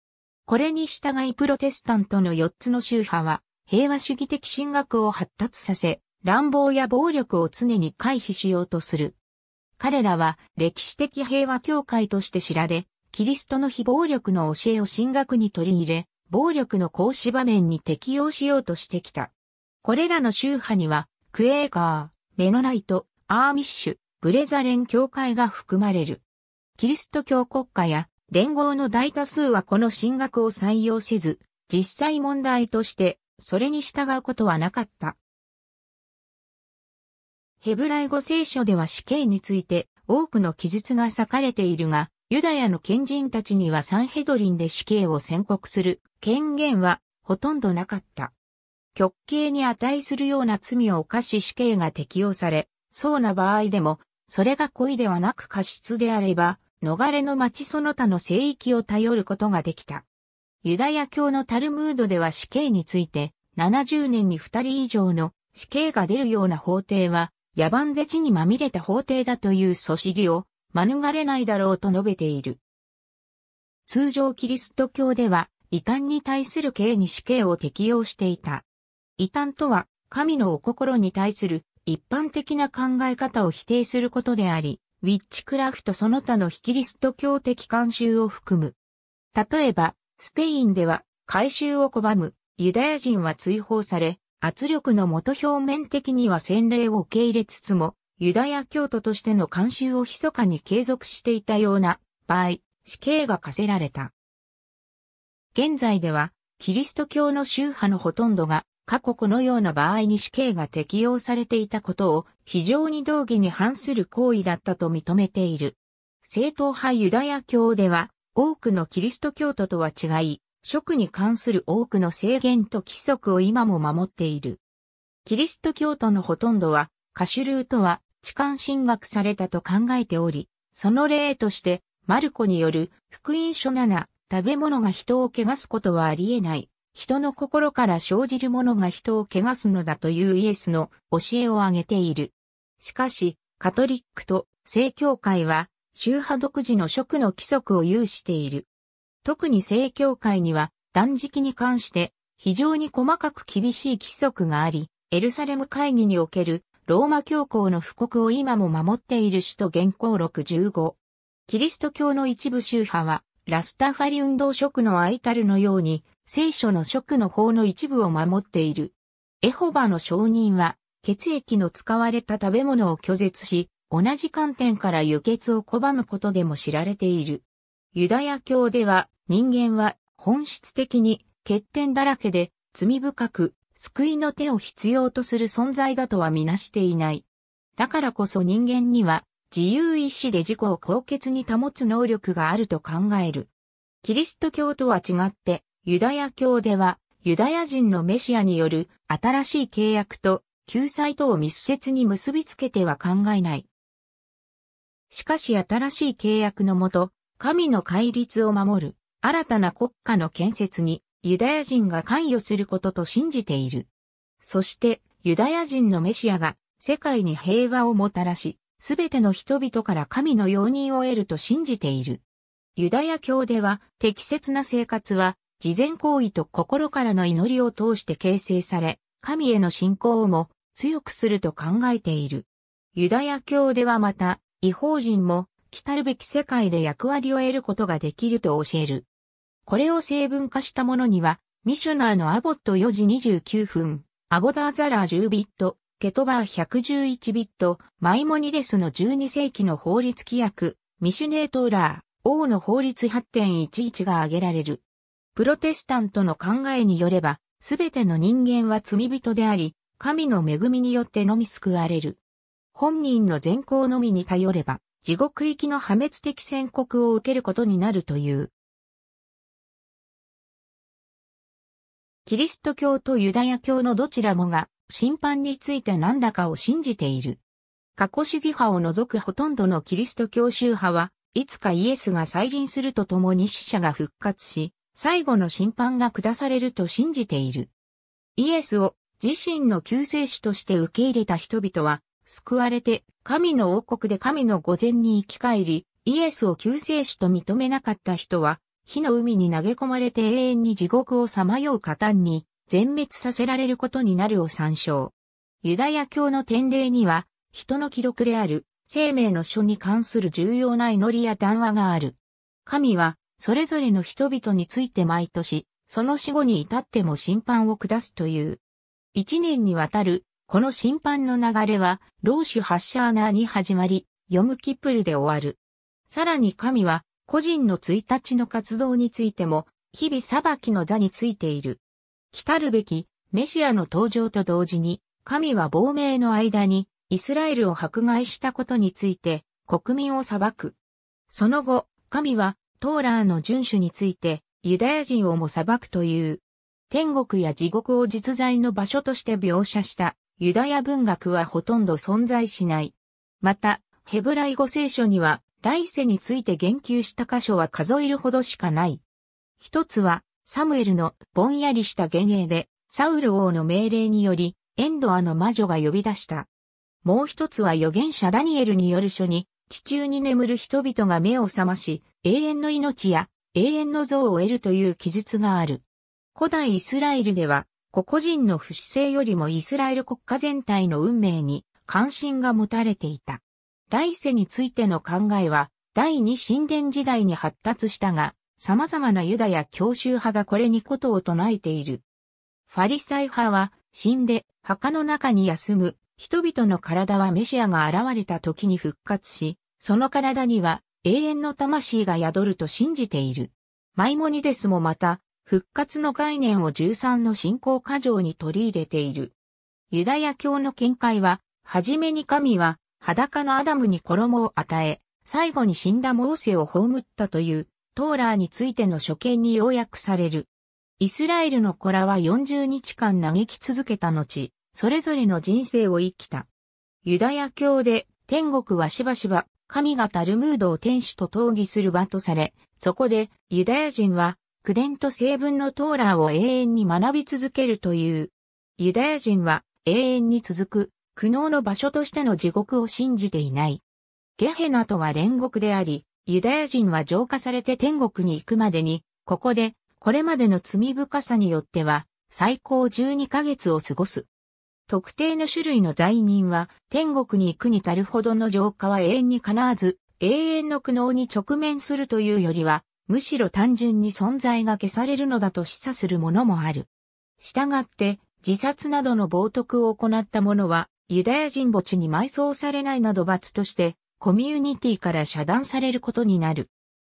これに従いプロテスタントの四つの宗派は、平和主義的神学を発達させ、乱暴や暴力を常に回避しようとする。彼らは歴史的平和協会として知られ、キリストの非暴力の教えを神学に取り入れ、暴力の行使場面に適用しようとしてきた。これらの宗派には、クエーカー、メノライト、アーミッシュ、ブレザレン教会が含まれる。キリスト教国家や連合の大多数はこの神学を採用せず、実際問題として、それに従うことはなかった。ヘブライ語聖書では死刑について多くの記述が裂かれているが、ユダヤの賢人たちにはサンヘドリンで死刑を宣告する権限はほとんどなかった。極刑に値するような罪を犯し死刑が適用され、そうな場合でも、それが故意ではなく過失であれば、逃れの町その他の聖域を頼ることができた。ユダヤ教のタルムードでは死刑について、70年に2人以上の死刑が出るような法廷は野蛮で地にまみれた法廷だというそしりを免れないだろうと述べている。通常キリスト教では、異端に対する刑に死刑を適用していた。異端とは、神のお心に対する一般的な考え方を否定することであり、ウィッチクラフトその他の非キリスト教的慣習を含む。例えば、スペインでは、改宗を拒む、ユダヤ人は追放され、圧力の元表面的には洗礼を受け入れつつも、ユダヤ教徒としての慣習を密かに継続していたような場合、死刑が課せられた。現在では、キリスト教の宗派のほとんどが、過去このような場合に死刑が適用されていたことを、非常に道義に反する行為だったと認めている。正統派ユダヤ教では、多くのキリスト教徒とは違い、食に関する多くの制限と規則を今も守っている。キリスト教徒のほとんどは、カシュルーとは、痴漢神学されたと考えており、その例として、マルコによる福音書7、食べ物が人を汚すことはあり得ない。人の心から生じるものが人を汚すのだというイエスの教えを挙げている。しかし、カトリックと正教会は、宗派独自の食の規則を有している。特に正教会には断食に関して非常に細かく厳しい規則があり、エルサレム会議におけるローマ教皇の布告を今も守っている首都原稿録15。キリスト教の一部宗派は、ラスタファリ運動職のアイタルのように、聖書の職の法の一部を守っている。エホバの証人は、血液の使われた食べ物を拒絶し、同じ観点から輸血を拒むことでも知られている。ユダヤ教では人間は本質的に欠点だらけで罪深く救いの手を必要とする存在だとはみなしていない。だからこそ人間には自由意志で自己を高潔に保つ能力があると考える。キリスト教とは違ってユダヤ教ではユダヤ人のメシアによる新しい契約と救済とを密接に結びつけては考えない。しかし新しい契約のもと、神の戒律を守る、新たな国家の建設にユダヤ人が関与することと信じている。そして、ユダヤ人のメシアが世界に平和をもたらし、すべての人々から神の容認を得ると信じている。ユダヤ教では適切な生活は事前行為と心からの祈りを通して形成され、神への信仰をも強くすると考えている。ユダヤ教ではまた、違法人も来るべき世界で役割を得ることができると教える。これを成分化したものには、ミシュナーのアボット4時29分、アボダーザラー10ビット、ケトバー111ビット、マイモニデスの12世紀の法律規約、ミシュネートーラー、王の法律8.11が挙げられる。プロテスタントの考えによれば、すべての人間は罪人であり、神の恵みによってのみ救われる。本人の善行のみに頼れば、地獄行きの破滅的宣告を受けることになるという。キリスト教とユダヤ教のどちらもが審判について何らかを信じている。過去主義派を除くほとんどのキリスト教宗派は、いつかイエスが再臨するとともに死者が復活し、最後の審判が下されると信じている。イエスを自身の救世主として受け入れた人々は、救われて、神の王国で神の御前に生き返り、イエスを救世主と認めなかった人は、火の海に投げ込まれて永遠に地獄をさまよう過端に、全滅させられることになるを参照。ユダヤ教の典礼には、人の記録である、生命の書に関する重要な祈りや談話がある。神は、それぞれの人々について毎年、その死後に至っても審判を下すという。一年にわたるこの審判の流れは、老主発射穴に始まり、読むキップルで終わる。さらに神は、個人の1日の活動についても、日々裁きの座についている。来るべき、メシアの登場と同時に、神は亡命の間に、イスラエルを迫害したことについて、国民を裁く。その後、神は、トーラーの遵守について、ユダヤ人をも裁くという、天国や地獄を実在の場所として描写したユダヤ文学はほとんど存在しない。また、ヘブライ語聖書には、来世について言及した箇所は数えるほどしかない。一つは、サムエルのぼんやりした幻影で、サウル王の命令により、エンドアの魔女が呼び出した。もう一つは預言者ダニエルによる書に、地中に眠る人々が目を覚まし、永遠の命や永遠の像を得るという記述がある。古代イスラエルでは、個々人の不死性よりもイスラエル国家全体の運命に関心が持たれていた。来世についての考えは、第二神殿時代に発達したが、様々なユダヤ教習派がこれにことを唱えている。ファリサイ派は、死んで墓の中に休む人々の体はメシアが現れた時に復活し、その体には永遠の魂が宿ると信じている。マイモニデスもまた、復活の概念を13の信仰過剰に取り入れている。ユダヤ教の見解は、はじめに神は裸のアダムに衣を与え、最後に死んだモーセを葬ったという、トーラーについての所見に要約される。イスラエルの子らは40日間嘆き続けた後、それぞれの人生を生きた。ユダヤ教で天国はしばしば神がタルムードを天使と討議する場とされ、そこでユダヤ人は口伝と成文のトーラーを永遠に学び続けるという。ユダヤ人は永遠に続く苦悩の場所としての地獄を信じていない。ゲヘナとは煉獄であり、ユダヤ人は浄化されて天国に行くまでに、ここで、これまでの罪深さによっては、最高12ヶ月を過ごす。特定の種類の罪人は、天国に行くに足るほどの浄化は永遠に叶わず、永遠の苦悩に直面するというよりは、むしろ単純に存在が消されるのだと示唆するものもある。したがって、自殺などの冒涜を行った者は、ユダヤ人墓地に埋葬されないなど罰として、コミュニティから遮断されることになる。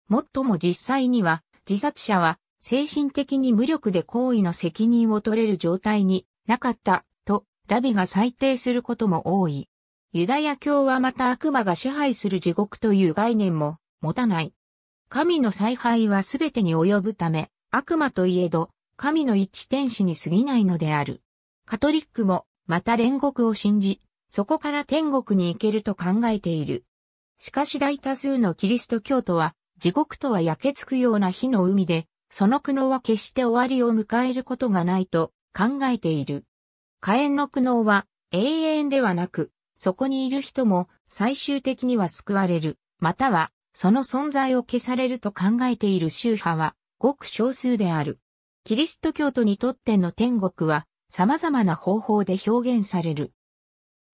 もっとも実際には、自殺者は、精神的に無力で行為の責任を取れる状態になかった、と、ラビが裁定することも多い。ユダヤ教はまた悪魔が支配する地獄という概念も持たない。神の采配はすべてに及ぶため、悪魔といえど、神の一天使に過ぎないのである。カトリックも、また煉獄を信じ、そこから天国に行けると考えている。しかし大多数のキリスト教徒は、地獄とは焼けつくような火の海で、その苦悩は決して終わりを迎えることがないと考えている。火炎の苦悩は永遠ではなく、そこにいる人も最終的には救われる、またはその存在を消されると考えている宗派は、ごく少数である。キリスト教徒にとっての天国は、様々な方法で表現される。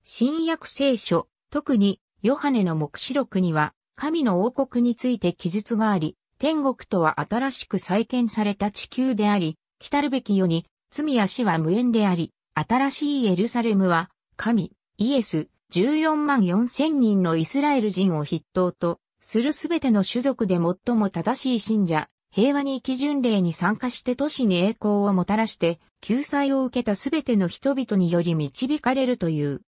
新約聖書、特に、ヨハネの目視録には、神の王国について記述があり、天国とは新しく再建された地球であり、来るべき世に、罪や死は無縁であり、新しいエルサレムは、神、イエス、14万4千人のイスラエル人を筆頭と、するすべての種族で最も正しい信者、平和に基準令に参加して都市に栄光をもたらして、救済を受けたすべての人々により導かれるという。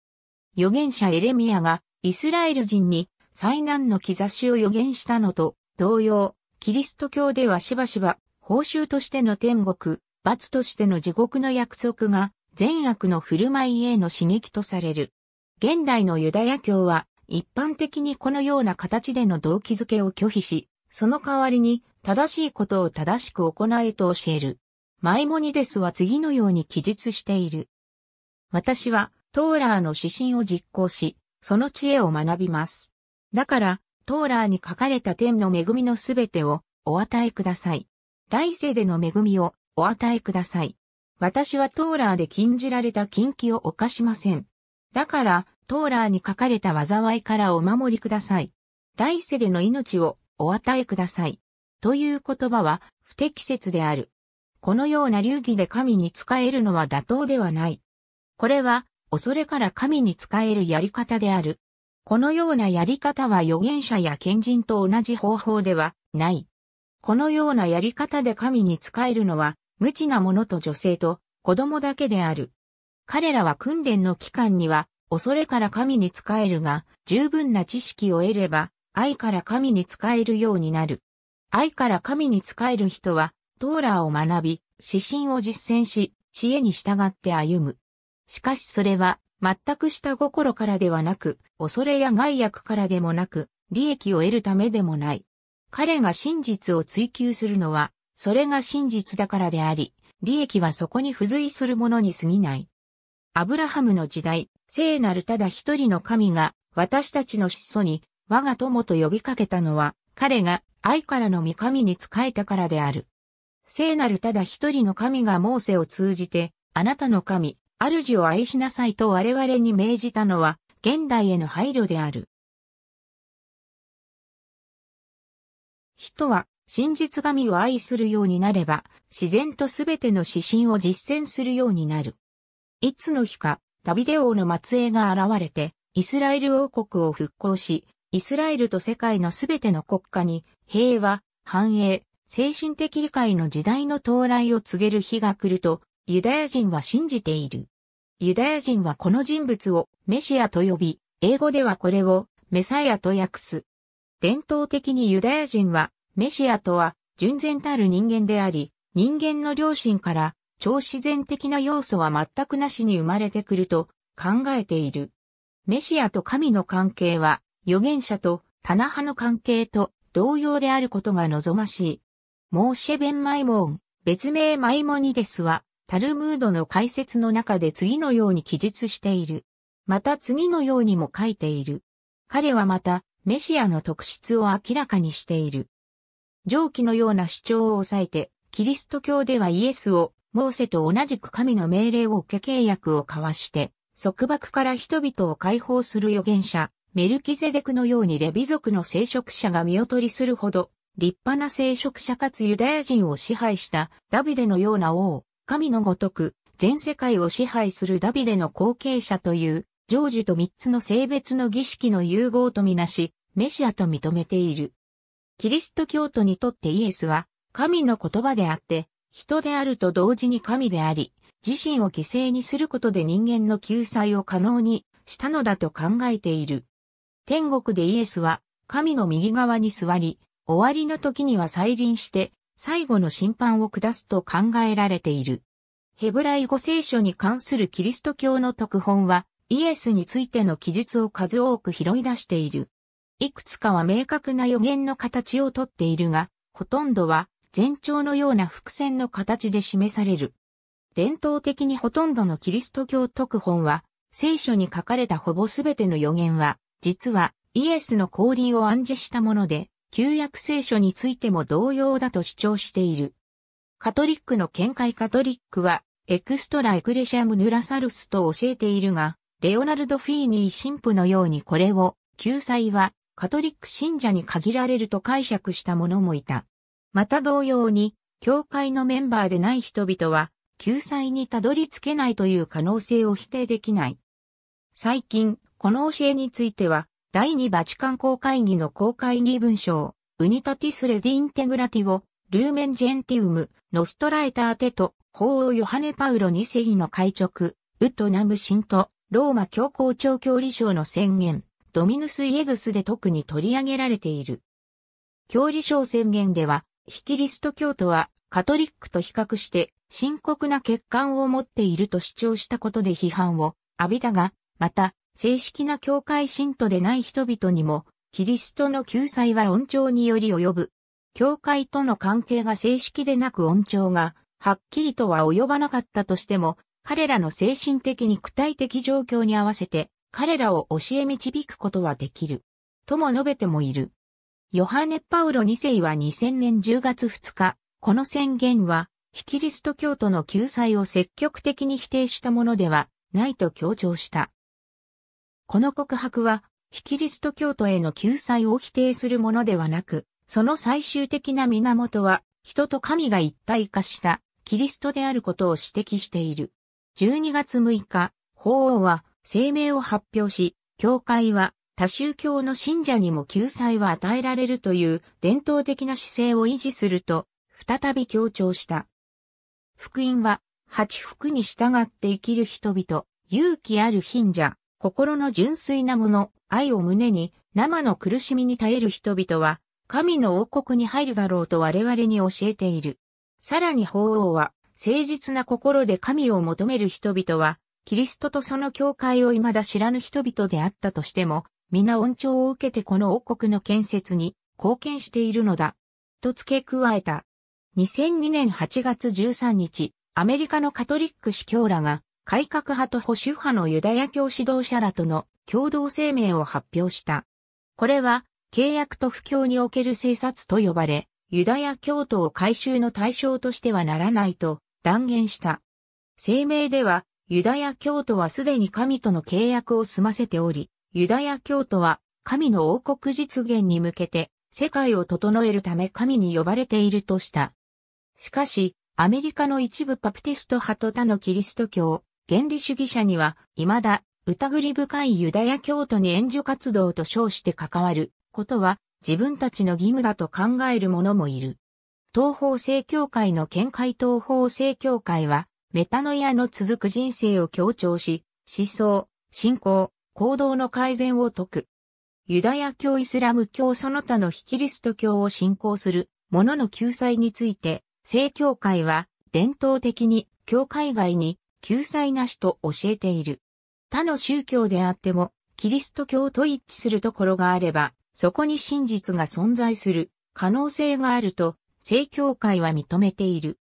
預言者エレミアが、イスラエル人に災難の兆しを予言したのと、同様、キリスト教ではしばしば、報酬としての天国、罰としての地獄の約束が、善悪の振る舞いへの刺激とされる。現代のユダヤ教は、一般的にこのような形での動機づけを拒否し、その代わりに正しいことを正しく行えと教える。マイモニデスは次のように記述している。私はトーラーの指針を実行し、その知恵を学びます。だから、トーラーに書かれた天の恵みのすべてをお与えください。来世での恵みをお与えください。私はトーラーで禁じられた禁忌を犯しません。だから、トーラーに書かれた災いからお守りください。来世での命をお与えください。という言葉は不適切である。このような流儀で神に仕えるのは妥当ではない。これは恐れから神に仕えるやり方である。このようなやり方は預言者や賢人と同じ方法ではない。このようなやり方で神に仕えるのは無知な者と女性と子供だけである。彼らは訓練の期間には恐れから神に仕えるが、十分な知識を得れば、愛から神に仕えるようになる。愛から神に仕える人は、トーラーを学び、指針を実践し、知恵に従って歩む。しかしそれは、全く下心からではなく、恐れや害悪からでもなく、利益を得るためでもない。彼が真実を追求するのは、それが真実だからであり、利益はそこに付随するものに過ぎない。アブラハムの時代、聖なるただ一人の神が、私たちの始祖に、我が友と呼びかけたのは、彼が愛からの御神に仕えたからである。聖なるただ一人の神がモーセを通じて、あなたの神、主を愛しなさいと我々に命じたのは、現代への配慮である。人は、真実神を愛するようになれば、自然とすべての指針を実践するようになる。いつの日か、ダビデ王の末裔が現れて、イスラエル王国を復興し、イスラエルと世界のすべての国家に平和、繁栄、精神的理解の時代の到来を告げる日が来ると、ユダヤ人は信じている。ユダヤ人はこの人物をメシアと呼び、英語ではこれをメサイアと訳す。伝統的にユダヤ人はメシアとは純然たる人間であり、人間の良心から超自然的な要素は全くなしに生まれてくると考えている。メシアと神の関係は、預言者と棚派の関係と同様であることが望ましい。モーシェベンマイモーン、別名マイモニデスは、タルムードの解説の中で次のように記述している。また次のようにも書いている。彼はまた、メシアの特質を明らかにしている。上記のような主張を抑えて、キリスト教ではイエスをモーセと同じく神の命令を受け契約を交わして、束縛から人々を解放する預言者、メルキゼデクのようにレビ族の聖職者が見劣りするほど、立派な聖職者かつユダヤ人を支配したダビデのような王、神のごとく、全世界を支配するダビデの後継者という、成就と三つの性別の儀式の融合とみなし、メシアと認めている。キリスト教徒にとってイエスは、神の言葉であって、人であると同時に神であり、自身を犠牲にすることで人間の救済を可能にしたのだと考えている。天国でイエスは神の右側に座り、終わりの時には再臨して最後の審判を下すと考えられている。ヘブライ語聖書に関するキリスト教の特本はイエスについての記述を数多く拾い出している。いくつかは明確な予言の形をとっているが、ほとんどは全長のような伏線の形で示される。伝統的にほとんどのキリスト教特本は、聖書に書かれたほぼすべての予言は、実はイエスの降臨を暗示したもので、旧約聖書についても同様だと主張している。カトリックの見解カトリックは、エクストラエクレシアムヌラサルスと教えているが、レオナルド・フィーニー神父のようにこれを、救済は、カトリック信者に限られると解釈した者もいた。また同様に、教会のメンバーでない人々は、救済にたどり着けないという可能性を否定できない。最近、この教えについては、第二バチカン公会議の公会議文章、ウニタティスレディインテグラティオ、ルーメンジェンティウム、ノストラエターテと、法王ヨハネ・パウロ二世の会直、ウッドナムシンと、ローマ教皇庁教理省の宣言、ドミヌス・イエズスで特に取り上げられている。教理省宣言では、非キリスト教徒はカトリックと比較して深刻な欠陥を持っていると主張したことで批判を浴びたが、また正式な教会信徒でない人々にもキリストの救済は恩寵により及ぶ。教会との関係が正式でなく恩寵がはっきりとは及ばなかったとしても、彼らの精神的に具体的状況に合わせて彼らを教え導くことはできる。とも述べてもいる。ヨハネ・パウロ2世は2000年10月2日、この宣言は、ヒキリスト教徒の救済を積極的に否定したものではないと強調した。この告白は、ヒキリスト教徒への救済を否定するものではなく、その最終的な源は、人と神が一体化したキリストであることを指摘している。12月6日、法王は声明を発表し、教会は多宗教の信者にも救済は与えられるという伝統的な姿勢を維持すると、再び強調した。福音は、八福に従って生きる人々、勇気ある貧者、心の純粋なもの、愛を胸に、生の苦しみに耐える人々は、神の王国に入るだろうと我々に教えている。さらに法王は、誠実な心で神を求める人々は、キリストとその教会を未だ知らぬ人々であったとしても、皆恩寵を受けてこの王国の建設に貢献しているのだ。と付け加えた。2002年8月13日、アメリカのカトリック司教らが、改革派と保守派のユダヤ教指導者らとの共同声明を発表した。これは、契約と不況における政策と呼ばれ、ユダヤ教徒を改修の対象としてはならないと断言した。声明では、ユダヤ教徒はすでに神との契約を済ませており、ユダヤ教徒は神の王国実現に向けて世界を整えるため神に呼ばれているとした。しかし、アメリカの一部パプティスト派と他のキリスト教、原理主義者には、未だ、疑り深いユダヤ教徒に援助活動と称して関わることは、自分たちの義務だと考える者もいる。東方正教会の見解東方正教会は、メタノイアの続く人生を強調し、思想、信仰、行動の改善を説く。ユダヤ教イスラム教その他の非キリスト教を信仰する者の救済について、正教会は伝統的に教会外に救済なしと教えている。他の宗教であっても、キリスト教と一致するところがあれば、そこに真実が存在する可能性があると、正教会は認めている。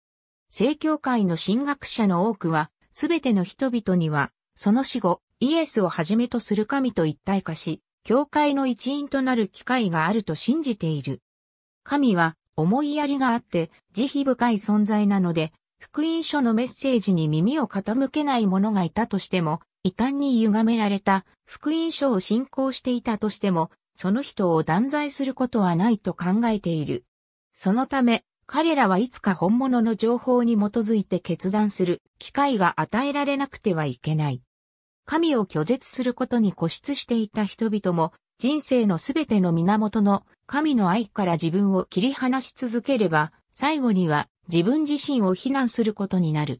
正教会の神学者の多くは、すべての人々には、その死後、イエスをはじめとする神と一体化し、教会の一員となる機会があると信じている。神は思いやりがあって慈悲深い存在なので、福音書のメッセージに耳を傾けない者がいたとしても、異端に歪められた福音書を信仰していたとしても、その人を断罪することはないと考えている。そのため、彼らはいつか本物の情報に基づいて決断する機会が与えられなくてはいけない。神を拒絶することに固執していた人々も、人生のすべての源の神の愛から自分を切り離し続ければ、最後には自分自身を非難することになる。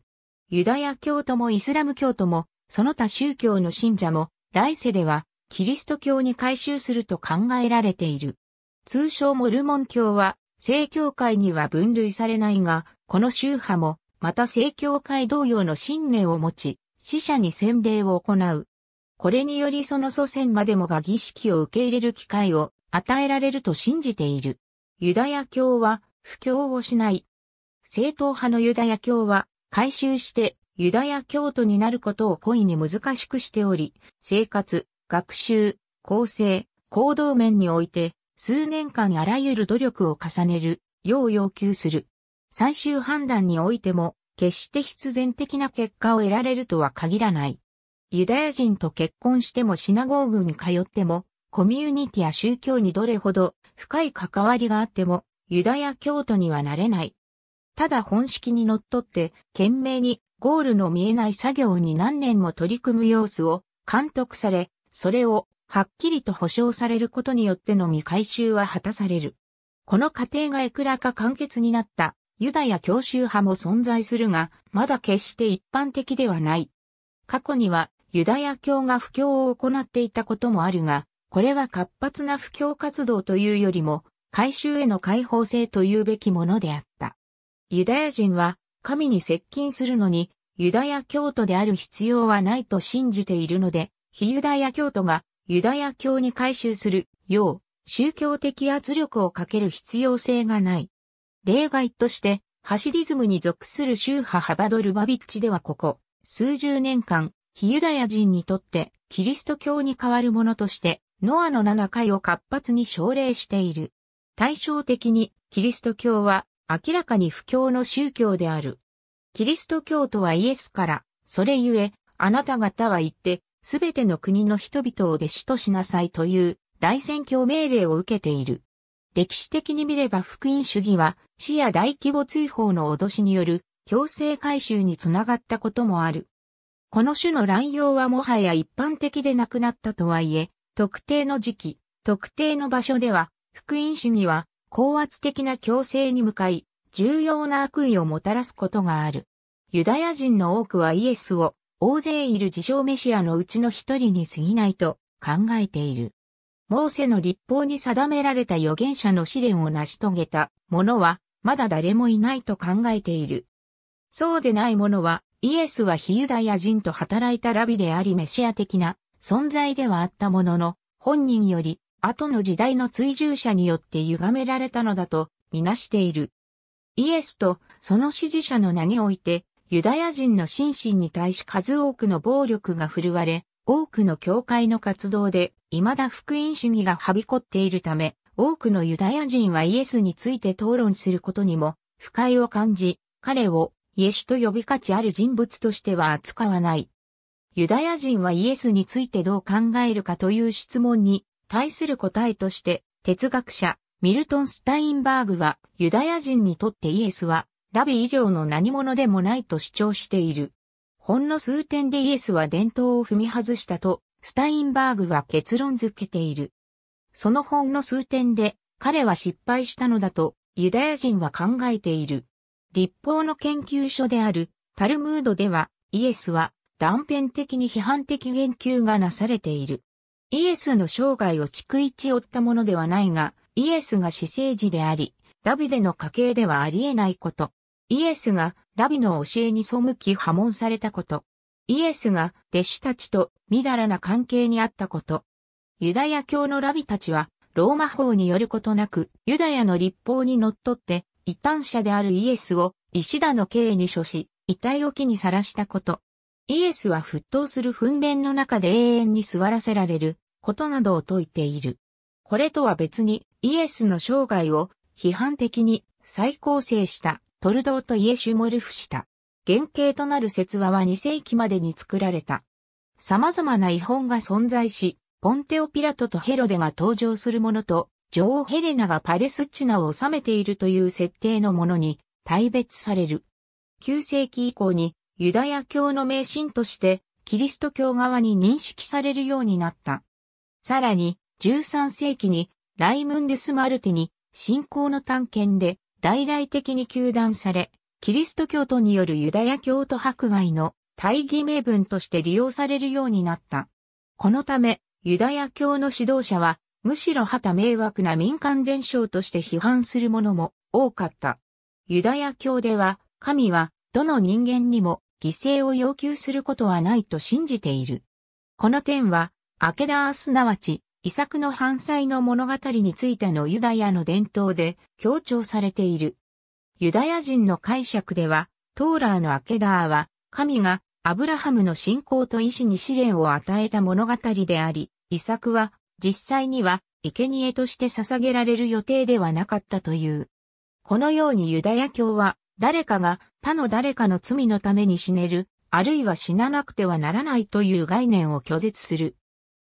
ユダヤ教徒もイスラム教徒も、その他宗教の信者も、来世ではキリスト教に改宗すると考えられている。通称モルモン教は、正教会には分類されないが、この宗派も、また正教会同様の信念を持ち、死者に洗礼を行う。これによりその祖先までもが儀式を受け入れる機会を与えられると信じている。ユダヤ教は布教をしない。正統派のユダヤ教は改宗してユダヤ教徒になることを故意に難しくしており、生活、学習、構成、行動面において数年間あらゆる努力を重ねるよう要求する。最終判断においても決して必然的な結果を得られるとは限らない。ユダヤ人と結婚してもシナゴーグに通っても、コミュニティや宗教にどれほど深い関わりがあっても、ユダヤ教徒にはなれない。ただ本式に則っって、懸命にゴールの見えない作業に何年も取り組む様子を監督され、それをはっきりと保証されることによってのみ回収は果たされる。この過程がいくらか簡潔になったユダヤ教習派も存在するが、まだ決して一般的ではない。過去にはユダヤ教が布教を行っていたこともあるが、これは活発な布教活動というよりも、改宗への開放性というべきものであった。ユダヤ人は神に接近するのにユダヤ教徒である必要はないと信じているので、非ユダヤ教徒がユダヤ教に改宗するよう宗教的圧力をかける必要性がない。例外として、ハシディズムに属する宗派ハバド・ルバビッチではここ、数十年間、非ユダヤ人にとってキリスト教に代わるものとして、ノアの7回を活発に奨励している。対照的に、キリスト教は明らかに不教の宗教である。キリスト教徒はイエスから、それゆえ、あなた方は言って、すべての国の人々を弟子としなさいという大宣教命令を受けている。歴史的に見れば福音主義は、市や大規模追放の脅しによる強制改収につながったこともある。この種の乱用はもはや一般的でなくなったとはいえ、特定の時期、特定の場所では、福音主義は高圧的な強制に向かい、重要な悪意をもたらすことがある。ユダヤ人の多くはイエスを大勢いる自称メシアのうちの一人に過ぎないと考えている。モーセの立法に定められた預言者の試練を成し遂げた者は、まだ誰もいないと考えている。そうでない者は、イエスは非ユダヤ人と働いたラビでありメシア的な存在ではあったものの、本人より後の時代の追従者によって歪められたのだとみなしている。イエスとその支持者の名において、ユダヤ人の心身に対し数多くの暴力が振るわれ、多くの教会の活動で、未だ福音主義がはびこっているため、多くのユダヤ人はイエスについて討論することにも、不快を感じ、彼をイエスと呼び価値ある人物としては扱わない。ユダヤ人はイエスについてどう考えるかという質問に対する答えとして、哲学者、ミルトン・スタインバーグは、ユダヤ人にとってイエスは、ラビ以上の何者でもないと主張している。ほんの数点でイエスは伝統を踏み外したと、スタインバーグは結論づけている。そのほんの数点で、彼は失敗したのだと、ユダヤ人は考えている。立法の研究所である、タルムードでは、イエスは断片的に批判的言及がなされている。イエスの生涯を逐一追ったものではないが、イエスが死生児であり、ダビデの家系ではありえないこと。イエスがラビの教えに背き破門されたこと。イエスが弟子たちとみだらな関係にあったこと。ユダヤ教のラビたちは、ローマ法によることなく、ユダヤの立法にのっとって、異端者であるイエスを、石田の刑に処し、遺体を木にさらしたこと。イエスは沸騰する糞便の中で永遠に座らせられる、ことなどを説いている。これとは別に、イエスの生涯を、批判的に再構成したトルドーとイエシュモルフした。原型となる説話は2世紀までに作られた。様々な違本が存在し、ポンテオピラトとヘロデが登場するものと、女王ヘレナがパレスチナを治めているという設定のものに大別される。9世紀以降にユダヤ教の名神としてキリスト教側に認識されるようになった。さらに13世紀にライムンデス・マルティに信仰の探検で大々的に糾弾され、キリスト教徒によるユダヤ教徒迫害の大義名分として利用されるようになった。このため、ユダヤ教の指導者は、むしろ旗迷惑な民間伝承として批判する者も多かった。ユダヤ教では、神は、どの人間にも犠牲を要求することはないと信じている。この点は、アケダーすなわち、イサクの犯罪の物語についてのユダヤの伝統で強調されている。ユダヤ人の解釈では、トーラーのアケダーは、神がアブラハムの信仰と意志に試練を与えた物語であり、イサクは実際には生贄として捧げられる予定ではなかったという。このようにユダヤ教は、誰かが他の誰かの罪のために死ねる、あるいは死ななくてはならないという概念を拒絶する。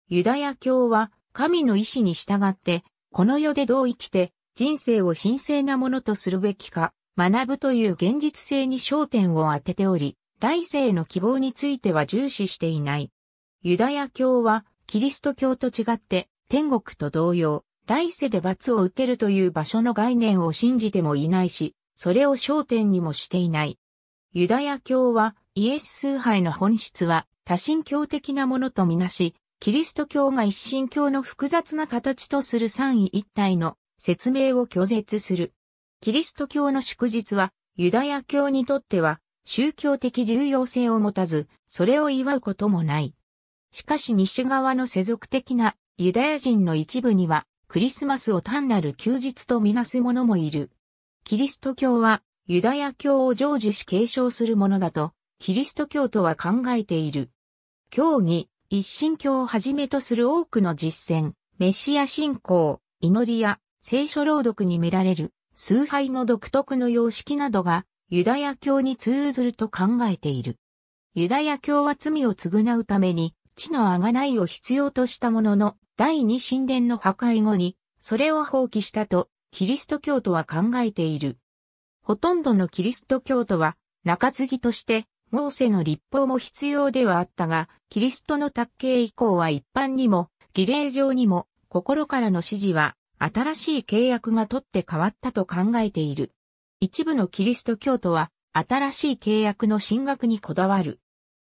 ユダヤ教は神の意志に従って、この世でどう生きて、人生を神聖なものとするべきか、学ぶという現実性に焦点を当てており、来世への希望については重視していない。ユダヤ教は、キリスト教と違って、天国と同様、来世で罰を受けるという場所の概念を信じてもいないし、それを焦点にもしていない。ユダヤ教は、イエス崇拝の本質は、多神教的なものとみなし、キリスト教が一神教の複雑な形とする三位一体の説明を拒絶する。キリスト教の祝日は、ユダヤ教にとっては、宗教的重要性を持たず、それを祝うこともない。しかし西側の世俗的なユダヤ人の一部には、クリスマスを単なる休日とみなす者もいる。キリスト教は、ユダヤ教を成就し継承するものだと、キリスト教とは考えている。教義、一神教をはじめとする多くの実践、メシア信仰、祈りや聖書朗読に見られる崇拝の独特の様式などがユダヤ教に通ずると考えている。ユダヤ教は罪を償うために地の贖いを必要としたものの第二神殿の破壊後にそれを放棄したとキリスト教徒は考えている。ほとんどのキリスト教徒は中継ぎとしてモーセの立法も必要ではあったが、キリストの卓系以降は一般にも、儀礼上にも、心からの指示は、新しい契約が取って変わったと考えている。一部のキリスト教徒は、新しい契約の進学にこだわる。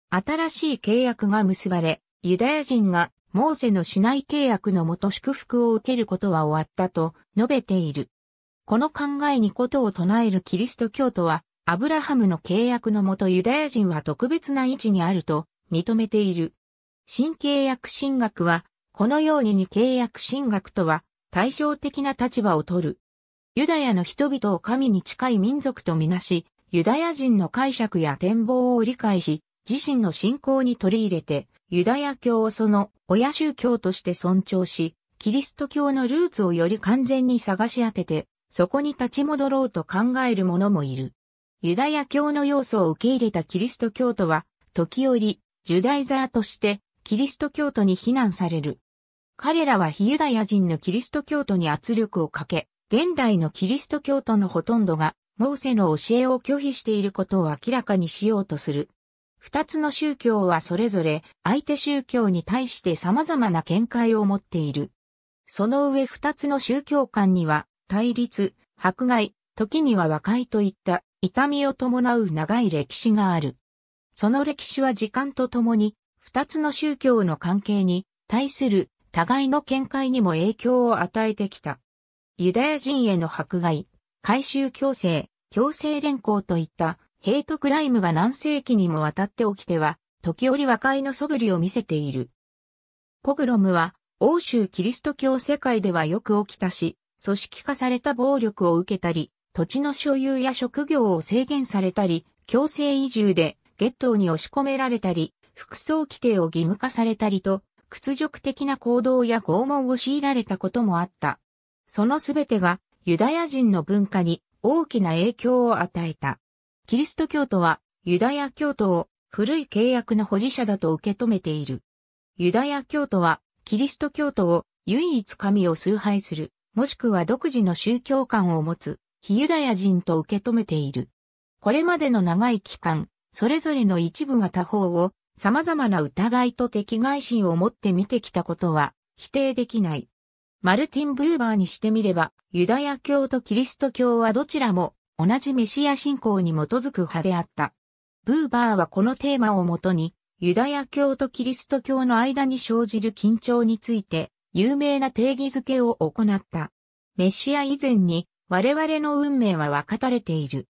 新しい契約が結ばれ、ユダヤ人がモーセのしない契約のもと祝福を受けることは終わったと述べている。この考えにことを唱えるキリスト教徒は、アブラハムの契約のもとユダヤ人は特別な位置にあると認めている。新契約神学は、このようにに契約神学とは対照的な立場を取る。ユダヤの人々を神に近い民族とみなし、ユダヤ人の解釈や展望を理解し、自身の信仰に取り入れて、ユダヤ教をその親宗教として尊重し、キリスト教のルーツをより完全に探し当てて、そこに立ち戻ろうと考える者もいる。ユダヤ教の要素を受け入れたキリスト教徒は、時折、ジュダイザーとして、キリスト教徒に非難される。彼らは非ユダヤ人のキリスト教徒に圧力をかけ、現代のキリスト教徒のほとんどが、モーセの教えを拒否していることを明らかにしようとする。二つの宗教はそれぞれ相手宗教に対して様々な見解を持っている。その上二つの宗教間には対立、迫害、時には和解といった痛みを伴う長い歴史がある。その歴史は時間とともに、二つの宗教の関係に対する互いの見解にも影響を与えてきた。ユダヤ人への迫害、改宗強制、強制連行といったヘイトクライムが何世紀にもわたって起きては、時折和解の素振りを見せている。ポグロムは、欧州キリスト教世界ではよく起きたし、組織化された暴力を受けたり、土地の所有や職業を制限されたり、強制移住でゲットに押し込められたり、服装規定を義務化されたりと、屈辱的な行動や拷問を強いられたこともあった。そのすべてがユダヤ人の文化に大きな影響を与えた。キリスト教徒はユダヤ教徒を古い契約の保持者だと受け止めている。ユダヤ教徒はキリスト教徒を唯一神を崇拝する、もしくは独自の宗教観を持つ非ユダヤ人と受け止めている。これまでの長い期間、それぞれの一部が他方を様々な疑いと敵外心を持って見てきたことは否定できない。マルティン・ブーバーにしてみれば、ユダヤ教とキリスト教はどちらも同じメシア信仰に基づく派であった。ブーバーはこのテーマをもとに、ユダヤ教とキリスト教の間に生じる緊張について、有名な定義づけを行った。メシア以前に、我々の運命は分かたれている。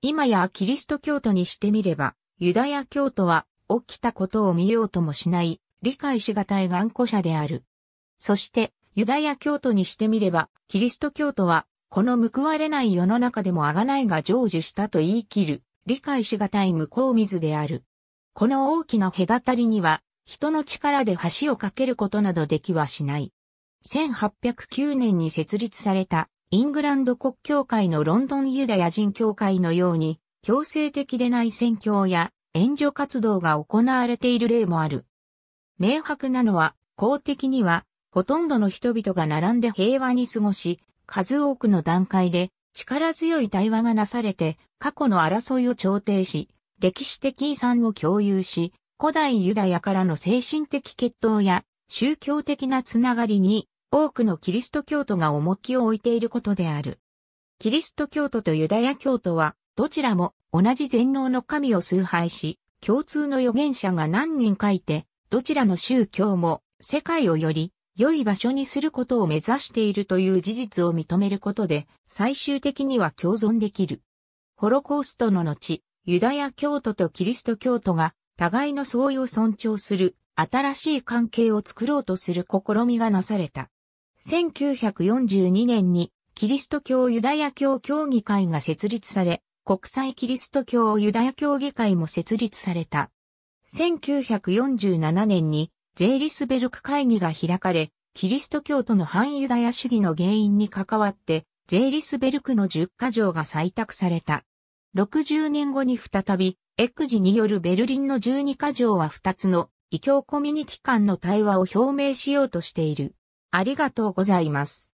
今やキリスト教徒にしてみれば、ユダヤ教徒は起きたことを見ようともしない、理解しがたい頑固者である。そして、ユダヤ教徒にしてみれば、キリスト教徒は、この報われない世の中でも贖いが成就したと言い切る、理解しがたい向こう水である。この大きな隔たりには、人の力で橋を架けることなどできはしない。1809年に設立されたイングランド国教会のロンドンユダヤ人教会のように、強制的でない宣教や援助活動が行われている例もある。明白なのは、公的には、ほとんどの人々が並んで平和に過ごし、数多くの段階で力強い対話がなされて、過去の争いを調停し、歴史的遺産を共有し、古代ユダヤからの精神的血統や宗教的なつながりに多くのキリスト教徒が重きを置いていることである。キリスト教徒とユダヤ教徒は、どちらも同じ全能の神を崇拝し、共通の預言者が何人かいて、どちらの宗教も世界をより良い場所にすることを目指しているという事実を認めることで、最終的には共存できる。ホロコーストの後、ユダヤ教徒とキリスト教徒が互いの相違を尊重する新しい関係を作ろうとする試みがなされた。1942年にキリスト教ユダヤ教協議会が設立され、国際キリスト教ユダヤ教議会も設立された。1947年にゼーリスベルク会議が開かれ、キリスト教徒の反ユダヤ主義の原因に関わって、ゼーリスベルクの10カ条が採択された。60年後に再び、エクジによるベルリンの12カ条は2つの異教コミュニティ間の対話を表明しようとしている。ありがとうございます。